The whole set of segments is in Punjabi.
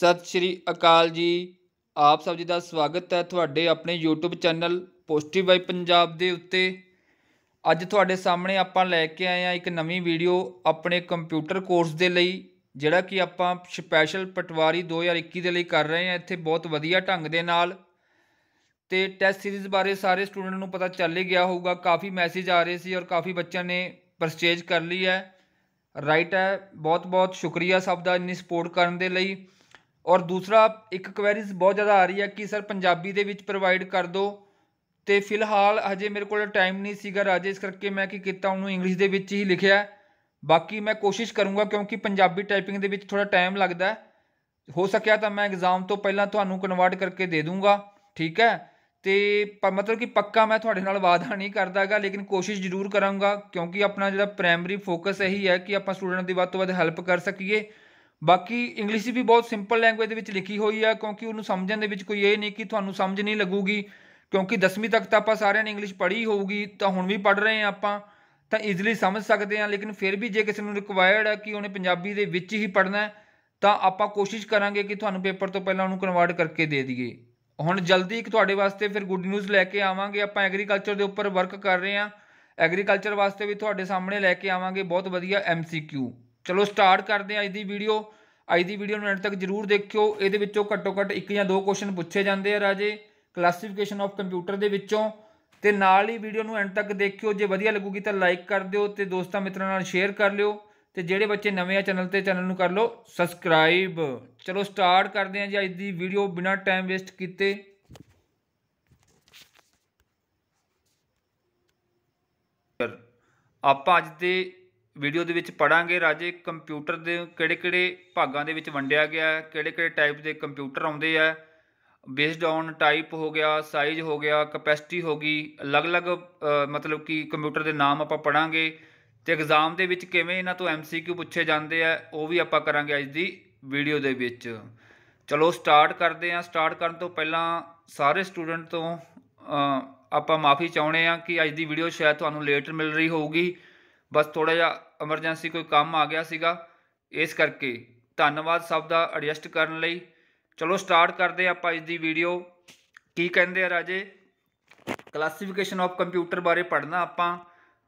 ਸਤਿ ਸ਼੍ਰੀ ਅਕਾਲ ਜੀ ਆਪ ਸਭ ਜੀ ਦਾ ਸਵਾਗਤ ਹੈ ਤੁਹਾਡੇ ਆਪਣੇ YouTube ਚੈਨਲ ਪੋਜ਼ਿਟਿਵ ਬਾਈ ਪੰਜਾਬ ਦੇ ਉੱਤੇ ਅੱਜ ਤੁਹਾਡੇ ਸਾਹਮਣੇ ਆਪਾਂ ਲੈ ਕੇ ਆਏ ਆ ਇੱਕ ਨਵੀਂ ਵੀਡੀਓ ਆਪਣੇ ਕੰਪਿਊਟਰ ਕੋਰਸ ਦੇ ਲਈ ਜਿਹੜਾ ਕਿ ਆਪਾਂ ਸਪੈਸ਼ਲ ਪਟਵਾਰੀ 2021 ਦੇ ਲਈ ਕਰ ਰਹੇ ਆ ਇੱਥੇ ਬਹੁਤ ਵਧੀਆ ਢੰਗ ਦੇ ਨਾਲ ਤੇ ਟੈਸਟ ਸੀਰੀਜ਼ ਬਾਰੇ ਸਾਰੇ ਸਟੂਡੈਂਟ ਨੂੰ ਪਤਾ ਚੱਲ ਹੀ ਗਿਆ ਹੋਊਗਾ ਕਾਫੀ ਮੈਸੇਜ ਆ ਰਹੇ ਸੀ ਔਰ ਕਾਫੀ ਬੱਚਿਆਂ ਨੇ ਪਰਚੇਜ ਕਰ ਲਈ ਹੈ ਰਾਈਟ ਹੈ ਬਹੁਤ ਬਹੁਤ ਸ਼ੁਕਰੀਆ ਸਭ ਦਾ ਇੰਨੀ ਸਪੋਰਟ ਕਰਨ ਦੇ ਲਈ ਔਰ ਦੂਸਰਾ ਇੱਕ ਕੁਐਰੀਜ਼ ਬਹੁਤ ਜ਼ਿਆਦਾ ਆ ਰਹੀ ਹੈ ਕਿ ਸਰ ਪੰਜਾਬੀ ਦੇ ਵਿੱਚ ਪ੍ਰੋਵਾਈਡ ਕਰ ਦਿਓ ਤੇ ਫਿਲਹਾਲ ਹਜੇ ਮੇਰੇ ਕੋਲ ਟਾਈਮ ਨਹੀਂ ਸੀਗਾ ਰਾਜੇ ਇਸ ਕਰਕੇ ਮੈਂ ਕੀ ਕੀਤਾ ਉਹਨੂੰ ਇੰਗਲਿਸ਼ ਦੇ ਵਿੱਚ ਹੀ ਲਿਖਿਆ ਬਾਕੀ ਮੈਂ ਕੋਸ਼ਿਸ਼ ਕਰੂੰਗਾ ਕਿਉਂਕਿ ਪੰਜਾਬੀ ਟਾਈਪਿੰਗ ਦੇ ਵਿੱਚ ਥੋੜਾ ਟਾਈਮ ਲੱਗਦਾ ਹੈ ਹੋ ਸਕਿਆ ਤਾਂ ਮੈਂ ਐਗਜ਼ਾਮ ਤੋਂ ਪਹਿਲਾਂ ਤੁਹਾਨੂੰ ਕਨਵਰਟ ਕਰਕੇ ਦੇ ਦੂੰਗਾ ਠੀਕ ਹੈ ਤੇ ਮਤਲਬ ਕਿ ਪੱਕਾ ਮੈਂ ਤੁਹਾਡੇ ਨਾਲ ਵਾਅਦਾ ਨਹੀਂ ਕਰਦਾਗਾ ਲੇਕਿਨ ਕੋਸ਼ਿਸ਼ ਜ਼ਰੂਰ ਕਰਾਂਗਾ ਕਿਉਂਕਿ ਆਪਣਾ ਜਿਹੜਾ ਪ੍ਰਾਇਮਰੀ ਫੋਕਸ ਇਹੀ ਹੈ ਕਿ ਆਪਾਂ ਸਟੂਡੈਂਟ ਦੀ ਵੱਧ ਤੋਂ ਵੱਧ ਹੈਲਪ ਕਰ ਸਕੀਏ ਬਾਕੀ ਇੰਗਲਿਸ਼ ਵੀ ਬਹੁਤ ਸਿੰਪਲ ਲੈਂਗੁਏਜ ਦੇ ਵਿੱਚ ਲਿਖੀ ਹੋਈ ਆ ਕਿਉਂਕਿ ਉਹਨੂੰ ਸਮਝਣ ਦੇ ਵਿੱਚ ਕੋਈ ਇਹ ਨਹੀਂ ਕਿ ਤੁਹਾਨੂੰ ਸਮਝ ਨਹੀਂ ਲੱਗੂਗੀ ਕਿਉਂਕਿ 10ਵੀਂ ਤੱਕ ਤਾਂ ਆਪਾਂ ਸਾਰਿਆਂ ਨੇ ਇੰਗਲਿਸ਼ ਪੜ੍ਹੀ ਹੋਊਗੀ ਤਾਂ ਹੁਣ ਵੀ ਪੜ੍ਹ ਰਹੇ ਆ ਆਪਾਂ ਤਾਂ ਈਜ਼ੀਲੀ ਸਮਝ ਸਕਦੇ ਆ ਲੇਕਿਨ ਫਿਰ ਵੀ ਜੇ ਕਿਸੇ ਨੂੰ ਰਿਕੁਆਇਰਡ ਆ ਕਿ ਉਹਨੇ ਪੰਜਾਬੀ ਦੇ ਵਿੱਚ ਹੀ ਪੜ੍ਹਨਾ ਤਾਂ ਆਪਾਂ ਕੋਸ਼ਿਸ਼ ਕਰਾਂਗੇ ਕਿ ਤੁਹਾਨੂੰ ਪੇਪਰ ਤੋਂ ਪਹਿਲਾਂ ਉਹਨੂੰ ਕਨਵਰਟ ਕਰਕੇ ਦੇ ਦਈਏ ਹੁਣ ਜਲਦੀ ਇੱਕ ਤੁਹਾਡੇ ਵਾਸਤੇ ਫਿਰ ਗੁੱਡ ਨਿਊਜ਼ ਲੈ ਕੇ ਆਵਾਂਗੇ ਆਪਾਂ ਐਗਰੀਕਲਚਰ ਦੇ ਉੱਪਰ ਵਰਕ ਕਰ ਰਹੇ ਆ ਐਗਰੀਕਲਚਰ ਵਾਸਤੇ ਵੀ ਤੁਹਾਡੇ ਸਾਹਮਣੇ ਲੈ ਕੇ ਆਵਾਂਗੇ ਬਹੁਤ ਵਧੀਆ ਐਮਸੀਕਿਊ ਚਲੋ ਸਟਾਰਟ ਕਰਦੇ ਆ ਅੱਜ ਦੀ ਵੀਡੀਓ ਅੱਜ ਦੀ ਵੀਡੀਓ ਨੂੰ ਐਂਡ ਤੱਕ ਜ਼ਰੂਰ ਦੇਖਿਓ ਇਹਦੇ ਵਿੱਚੋਂ ਘੱਟੋ ਘੱਟ ਇੱਕ ਜਾਂ ਦੋ ਕੁਐਸਚਨ ਪੁੱਛੇ ਜਾਂਦੇ ਆ ਰਾਜੇ ਕਲਾਸੀਫਿਕੇਸ਼ਨ ਆਫ ਕੰਪਿਊਟਰ ਦੇ ਵਿੱਚੋਂ ਤੇ ਨਾਲ ਹੀ ਵੀਡੀਓ ਨੂੰ ਐਂਡ ਤੱਕ ਦੇਖਿਓ ਜੇ ਵਧੀਆ ਲੱਗੂਗੀ ਤਾਂ ਲਾਈਕ ਕਰ ਦਿਓ ਤੇ ਦੋਸਤਾਂ ਮਿੱਤਰਾਂ ਨਾਲ ਸ਼ੇਅਰ ਕਰ ਲਿਓ ਤੇ ਜਿਹੜੇ ਬੱਚੇ ਨਵੇਂ ਆ ਚੈਨਲ ਤੇ ਚੈਨਲ ਨੂੰ ਕਰ ਲਓ ਸਬਸਕ੍ਰਾਈਬ ਚਲੋ ਸਟਾਰਟ ਕਰਦੇ ਆ ਜੀ ਅੱਜ ਦੀ ਵੀਡੀਓ ਬਿਨਾਂ ਟਾਈਮ ਵੇਸਟ ਕੀਤੇ ਆਪਾਂ ਅੱਜ ਦੇ ਵੀਡੀਓ ਦੇ ਵਿੱਚ ਪੜਾਂਗੇ ਰਾਜੇ ਕੰਪਿਊਟਰ ਦੇ ਕਿਹੜੇ-ਕਿਹੜੇ ਭਾਗਾਂ ਦੇ ਵਿੱਚ ਵੰਡਿਆ ਗਿਆ ਹੈ ਕਿਹੜੇ-ਕਿਹੜੇ ਟਾਈਪ ਦੇ ਕੰਪਿਊਟਰ ਆਉਂਦੇ ਆ ਬੇਸਡ ਔਨ ਟਾਈਪ ਹੋ ਗਿਆ ਸਾਈਜ਼ ਹੋ ਗਿਆ ਕਪੈਸਿਟੀ ਹੋ ਗਈ ਅਲੱਗ-ਅਲੱਗ ਮਤਲਬ ਕਿ ਕੰਪਿਊਟਰ ਦੇ ਨਾਮ ਆਪਾਂ ਪੜਾਂਗੇ ਤੇ ਐਗਜ਼ਾਮ ਦੇ ਵਿੱਚ ਕਿਵੇਂ ਇਹਨਾਂ ਤੋਂ ਐਮਸੀਕਿਊ ਪੁੱਛੇ ਜਾਂਦੇ ਆ ਉਹ ਵੀ ਆਪਾਂ ਕਰਾਂਗੇ ਅੱਜ ਦੀ ਵੀਡੀਓ ਦੇ ਵਿੱਚ ਚਲੋ ਸਟਾਰਟ ਕਰਦੇ ਆ ਸਟਾਰਟ ਕਰਨ ਤੋਂ ਪਹਿਲਾਂ ਸਾਰੇ ਸਟੂਡੈਂਟ ਤੋਂ ਆਪਾਂ ਮਾਫੀ ਚਾਹੁੰਦੇ ਆ ਕਿ ਅੱਜ ਦੀ ਵੀਡੀਓ ਸ਼ਾਇਦ ਤੁਹਾਨੂੰ ਲੇਟ ਮਿਲ ਰਹੀ ਹੋਊਗੀ ਬਸ ਥੋੜਾ ਜਿਹਾ ਐਮਰਜੈਂਸੀ ਕੋਈ ਕੰਮ ਆ ਗਿਆ ਸੀਗਾ ਇਸ ਕਰਕੇ ਧੰਨਵਾਦ ਸਭ ਦਾ ਐਡਜਸਟ ਕਰਨ ਲਈ ਚਲੋ ਸਟਾਰਟ ਕਰਦੇ ਆਪਾਂ ਅੱਜ ਦੀ ਵੀਡੀਓ ਕੀ ਕਹਿੰਦੇ ਆ ਰਾਜੇ ਕਲਾਸੀਫਿਕੇਸ਼ਨ ਆਫ ਕੰਪਿਊਟਰ ਬਾਰੇ ਪੜਨਾ ਆਪਾਂ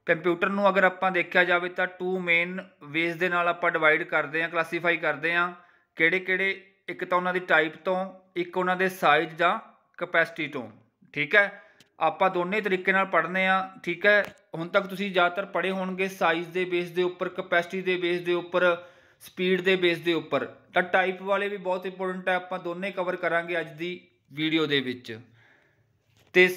ਕੰਪਿਊਟਰ ਨੂੰ ਅਗਰ ਆਪਾਂ ਦੇਖਿਆ ਜਾਵੇ ਤਾਂ ਟੂ ਮੇਨ ਵੇਸ ਦੇ ਨਾਲ ਆਪਾਂ ਡਿਵਾਈਡ ਕਰਦੇ ਆ ਕਲਾਸੀਫਾਈ ਕਰਦੇ ਆ ਕਿਹੜੇ ਕਿਹੜੇ ਇੱਕ ਤਾਂ ਉਹਨਾਂ ਦੀ ਟਾਈਪ ਤੋਂ ਇੱਕ ਉਹਨਾਂ ਦੇ ਸਾਈਜ਼ ਜਾਂ ਕਪੈਸਿਟੀ ਤੋਂ ਠੀਕ ਹੈ ਆਪਾਂ ਦੋਨੇ ਤਰੀਕੇ ਨਾਲ ਪੜ੍ਹਨੇ ਆ ਠੀਕ ਹੈ ਹੁਣ ਤੱਕ ਤੁਸੀਂ ਜ਼ਿਆਦਾਤਰ ਪੜ੍ਹੇ ਹੋਣਗੇ ਸਾਈਜ਼ ਦੇ ਬੇਸ ਦੇ ਉੱਪਰ ਕਪੈਸਿਟੀ ਦੇ ਬੇਸ ਦੇ ਉੱਪਰ ਸਪੀਡ ਦੇ ਬੇਸ ਦੇ ਉੱਪਰ ਤਾਂ ਟਾਈਪ ਵਾਲੇ ਵੀ ਬਹੁਤ ਇੰਪੋਰਟੈਂਟ ਹੈ ਆਪਾਂ ਦੋਨੇ ਕਵਰ ਕਰਾਂਗੇ ਅੱਜ ਦੀ ਵੀਡੀਓ ਦੇ ਵਿੱਚ ਤੇ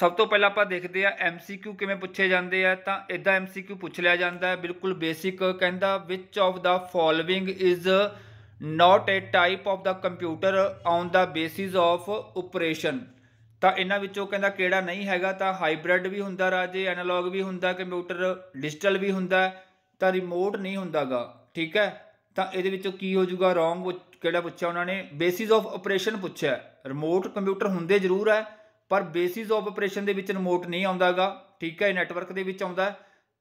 ਸਭ ਤੋਂ ਪਹਿਲਾਂ ਆਪਾਂ ਦੇਖਦੇ ਆ ਐਮਸੀਕਿਊ ਕਿਵੇਂ ਪੁੱਛੇ ਜਾਂਦੇ ਆ ਤਾਂ ਇਦਾਂ ਐਮਸੀਕਿਊ ਪੁੱਛ ਲਿਆ ਜਾਂਦਾ ਹੈ ਬਿਲਕੁਲ ਬੇਸਿਕ ਕਹਿੰਦਾ which of the following is not a type of the computer on the basis of operation ਤਾਂ ਇਹਨਾਂ ਵਿੱਚੋਂ ਕਹਿੰਦਾ ਕਿਹੜਾ ਨਹੀਂ ਹੈਗਾ ਤਾਂ ਹਾਈਬ੍ਰਿਡ ਵੀ ਹੁੰਦਾ ਰਾਜੇ ਐਨਾਲੌਗ ਵੀ ਹੁੰਦਾ ਕੰਪਿਊਟਰ ਡਿਜੀਟਲ ਵੀ ਹੁੰਦਾ ਤਾਂ ਰਿਮੋਟ ਨਹੀਂ ਹੁੰਦਾਗਾ ਠੀਕ ਹੈ ਤਾਂ ਇਹਦੇ ਵਿੱਚੋਂ ਕੀ ਹੋ ਜਾਊਗਾ ਰੋਂਗ ਕਿਹੜਾ ਪੁੱਛਿਆ ਉਹਨਾਂ ਨੇ ਬੇਸਿਸ ਆਫ ਆਪਰੇਸ਼ਨ ਪੁੱਛਿਆ ਰਿਮੋਟ ਕੰਪਿਊਟਰ ਹੁੰਦੇ ਜ਼ਰੂਰ ਹੈ ਪਰ ਬੇਸਿਸ ਆਫ ਆਪਰੇਸ਼ਨ ਦੇ ਵਿੱਚ ਰਿਮੋਟ ਨਹੀਂ ਆਉਂਦਾਗਾ ਠੀਕ ਹੈ ਨੈਟਵਰਕ ਦੇ ਵਿੱਚ ਆਉਂਦਾ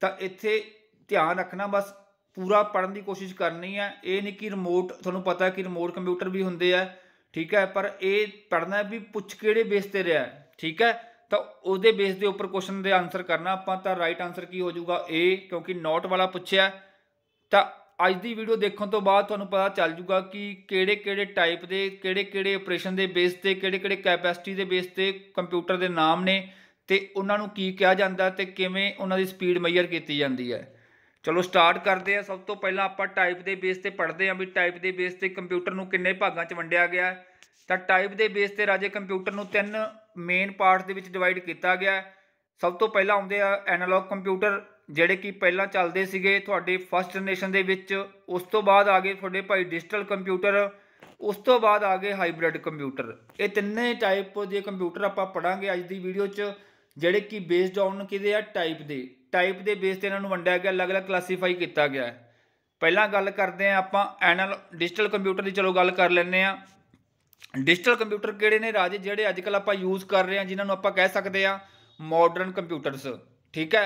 ਤਾਂ ਇੱਥੇ ਧਿਆਨ ਰੱਖਣਾ ਬਸ ਪੂਰਾ ਪੜਨ ਦੀ ਕੋਸ਼ਿਸ਼ ਕਰਨੀ ਹੈ ਇਹ ਨਹੀਂ ਕਿ ਰਿਮੋਟ ਤੁਹਾਨੂੰ ਪਤਾ ਕਿ ਰਿਮੋਟ ਕੰਪਿਊਟਰ ਵੀ ਹੁੰਦੇ ਆ ਠੀਕ ਹੈ ਪਰ ਇਹ ਪੜਨਾ ਵੀ ਪੁੱਛ ਕਿਹੜੇ ਬੇਸ ਤੇ ਰਿਹਾ ਠੀਕ ਹੈ ਤਾਂ ਉਹਦੇ ਬੇਸ ਦੇ ਉੱਪਰ ਕੁਐਸਚਨ ਦੇ ਆਨਸਰ ਕਰਨਾ ਆਪਾਂ ਤਾਂ ਰਾਈਟ ਆਨਸਰ ਕੀ ਹੋ ਜਾਊਗਾ ਏ ਕਿਉਂਕਿ ਨੋਟ ਵਾਲਾ ਪੁੱਛਿਆ ਤਾਂ ਅੱਜ ਦੀ ਵੀਡੀਓ ਦੇਖਣ ਤੋਂ ਬਾਅਦ ਤੁਹਾਨੂੰ ਪਤਾ ਚੱਲ ਜੂਗਾ ਕਿ ਕਿਹੜੇ ਕਿਹੜੇ ਟਾਈਪ ਦੇ ਕਿਹੜੇ ਕਿਹੜੇ ਆਪਰੇਸ਼ਨ ਦੇ ਬੇਸ ਤੇ ਕਿਹੜੇ ਕਿਹੜੇ ਕੈਪੈਸਿਟੀ ਦੇ ਬੇਸ ਤੇ ਕੰਪਿਊਟਰ ਦੇ ਨਾਮ ਨੇ ਤੇ ਉਹਨਾਂ ਨੂੰ ਕੀ ਕਿਹਾ ਜਾਂਦਾ ਤੇ ਕਿਵੇਂ ਉਹਨਾਂ ਦੀ ਸਪੀਡ ਮੈਜ਼ਰ ਕੀਤੀ ਜਾਂਦੀ ਹੈ ਚਲੋ ਸਟਾਰਟ ਕਰਦੇ ਆ ਸਭ ਤੋਂ ਪਹਿਲਾਂ ਆਪਾਂ ਟਾਈਪ ਦੇ ਬੇਸ ਤੇ ਪੜ੍ਹਦੇ ਆ ਵੀ ਟਾਈਪ ਦੇ ਬੇਸ ਤੇ ਕੰਪਿਊਟਰ ਨੂੰ ਕਿੰਨੇ ਭਾਗਾਂ 'ਚ ਵੰਡਿਆ ਗਿਆ ਤਾਂ ਟਾਈਪ ਦੇ ਬੇਸ ਤੇ ਰਾਜੇ ਕੰਪਿਊਟਰ ਨੂੰ ਤਿੰਨ ਮੇਨ ਪਾਰਟਸ ਦੇ ਵਿੱਚ ਡਿਵਾਈਡ ਕੀਤਾ ਗਿਆ ਸਭ ਤੋਂ ਪਹਿਲਾਂ ਆਉਂਦੇ ਆ ਐਨਾਲੌਗ ਕੰਪਿਊਟਰ ਜਿਹੜੇ ਕਿ ਪਹਿਲਾਂ ਚੱਲਦੇ ਸੀਗੇ ਤੁਹਾਡੇ ਫਸਟ ਜਨਰੇਸ਼ਨ ਦੇ ਵਿੱਚ ਉਸ ਤੋਂ ਬਾਅਦ ਆ ਗਏ ਤੁਹਾਡੇ ਭਾਈ ਡਿਜੀਟਲ ਕੰਪਿਊਟਰ ਉਸ ਤੋਂ ਬਾਅਦ ਆ ਗਏ ਹਾਈਬ੍ਰਿਡ ਕੰਪਿਊਟਰ ਇਹ ਤਿੰਨੇ ਟਾਈਪ ਦੇ ਕੰਪਿਊਟਰ ਆਪਾਂ ਪੜਾਂਗੇ ਅੱਜ ਦੀ ਵੀਡੀਓ 'ਚ ਜਿਹੜੇ ਕਿ ਬੇਸਡ ਆਨ ਕਿਹਦੇ ਆ ਟਾਈਪ ਦੇ ਟਾਈਪ ਦੇ ਬੇਸ ਤੇ ਇਹਨਾਂ ਨੂੰ ਵੰਡਿਆ ਗਿਆ ਅਲੱਗ-ਅਲੱਗ ਕਲਾਸੀਫਾਈ ਕੀਤਾ ਗਿਆ ਹੈ ਪਹਿਲਾਂ ਗੱਲ ਕਰਦੇ ਆ ਆਪਾਂ ਐਨਲ ਡਿਜੀਟਲ ਕੰਪਿਊਟਰ ਦੀ ਚਲੋ ਗੱਲ ਕਰ ਲੈਂਦੇ ਆ ਡਿਜੀਟਲ ਕੰਪਿਊਟਰ ਕਿਹੜੇ ਨੇ ਰਾਜੇ ਜਿਹੜੇ ਅੱਜ ਕੱਲ ਆਪਾਂ ਯੂਜ਼ ਕਰ ਰਹੇ ਆ ਜਿਨ੍ਹਾਂ ਨੂੰ ਆਪਾਂ ਕਹਿ ਸਕਦੇ ਆ ਮਾਡਰਨ ਕੰਪਿਊਟਰਸ ਠੀਕ ਹੈ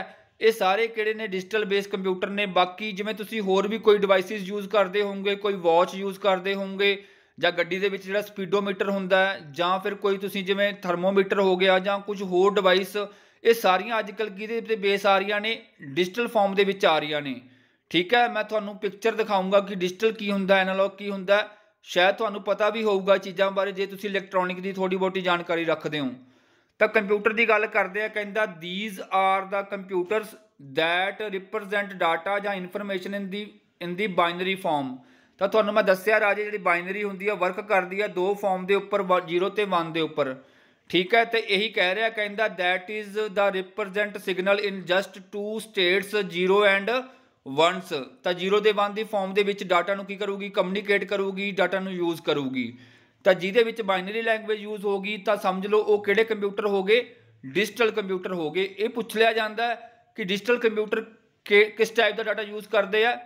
ਇਹ ਸਾਰੇ ਕਿਹੜੇ ਨੇ ਡਿਜੀਟਲ ਬੇਸ ਕੰਪਿਊਟਰ ਨੇ ਬਾਕੀ ਜਿਵੇਂ ਤੁਸੀਂ ਹੋਰ ਵੀ ਕੋਈ ਡਿਵਾਈਸਿਸ ਯੂਜ਼ ਕਰਦੇ ਹੋਵੋਗੇ ਕੋਈ ਵਾਚ ਯੂਜ਼ ਕਰਦੇ ਹੋਵੋਗੇ ਜਾਂ ਗੱਡੀ ਦੇ ਵਿੱਚ ਜਿਹੜਾ ਸਪੀਡੋਮੀਟਰ ਹੁੰਦਾ ਹੈ ਜਾਂ ਫਿਰ ਕੋਈ ਤੁਸੀਂ ਜਿਵੇਂ ਥਰਮੋਮੀਟਰ ਹੋ ਗਿਆ ਜਾਂ ਕੁਝ ਹੋਰ ਡਿਵਾਈਸ ਇਹ ਸਾਰੀਆਂ ਅੱਜ ਕੱਲ ਕਿਹਦੇ ਤੇ ਬੇਸ ਆ ਰਹੀਆਂ ਨੇ ਡਿਜੀਟਲ ਫਾਰਮ ਦੇ ਵਿੱਚ ਆ ਰਹੀਆਂ ਨੇ ਠੀਕ ਹੈ ਮੈਂ ਤੁਹਾਨੂੰ ਪਿਕਚਰ ਦਿਖਾਉਂਗਾ ਕਿ ਡਿਜੀਟਲ ਕੀ ਹੁੰਦਾ ਐਨਾਲੌਗ ਕੀ ਹੁੰਦਾ ਸ਼ਾਇਦ ਤੁਹਾਨੂੰ ਪਤਾ ਵੀ ਹੋਊਗਾ ਚੀਜ਼ਾਂ ਬਾਰੇ ਜੇ ਤੁਸੀਂ ਇਲੈਕਟ੍ਰੋਨਿਕ ਦੀ ਥੋੜੀ ਬੋਟੀ ਜਾਣਕਾਰੀ ਰੱਖਦੇ ਹੋ ਤਾਂ ਕੰਪਿਊਟਰ ਦੀ ਗੱਲ ਕਰਦੇ ਆ ਕਹਿੰਦਾ these are the computers that represent data ਜਾਂ information in the in the binary form ਤਾਂ ਤੁਹਾਨੂੰ ਮੈਂ ਦੱਸਿਆ ਰਾਜੇ ਜਿਹੜੀ ਬਾਈਨਰੀ ਹੁੰਦੀ ਆ ਵਰਕ ਕਰਦੀ ਆ ਦੋ ਫਾਰਮ ਦੇ ਉੱਪਰ 0 ਤੇ 1 ਦੇ ਉੱਪਰ ਠੀਕ ਹੈ ਤੇ ਇਹੀ ਕਹਿ ਰਿਹਾ ਕਹਿੰਦਾ that is the represent signal in just two states 0 and ones ਤਾਂ 0 ਦੇ 1 ਦੀ ਫਾਰਮ ਦੇ ਵਿੱਚ ਡਾਟਾ ਨੂੰ ਕੀ ਕਰੂਗੀ ਕਮਿਊਨੀਕੇਟ ਕਰੂਗੀ ਡਾਟਾ ਨੂੰ ਯੂਜ਼ ਕਰੂਗੀ ਤਾਂ ਜਿਹਦੇ ਵਿੱਚ ਬਾਈਨਰੀ ਲੈਂਗੁਏਜ ਯੂਜ਼ ਹੋਗੀ ਤਾਂ ਸਮਝ ਲਓ ਉਹ ਕਿਹੜੇ ਕੰਪਿਊਟਰ ਹੋਗੇ ਡਿਜੀਟਲ ਕੰਪਿਊਟਰ ਹੋਗੇ ਇਹ ਪੁੱਛ ਲਿਆ ਜਾਂਦਾ ਕਿ ਡਿਜੀਟਲ ਕੰਪਿਊਟਰ ਕਿਸ ਟਾਈਪ ਦਾ ਡਾਟਾ ਯੂਜ਼ ਕਰਦੇ ਆ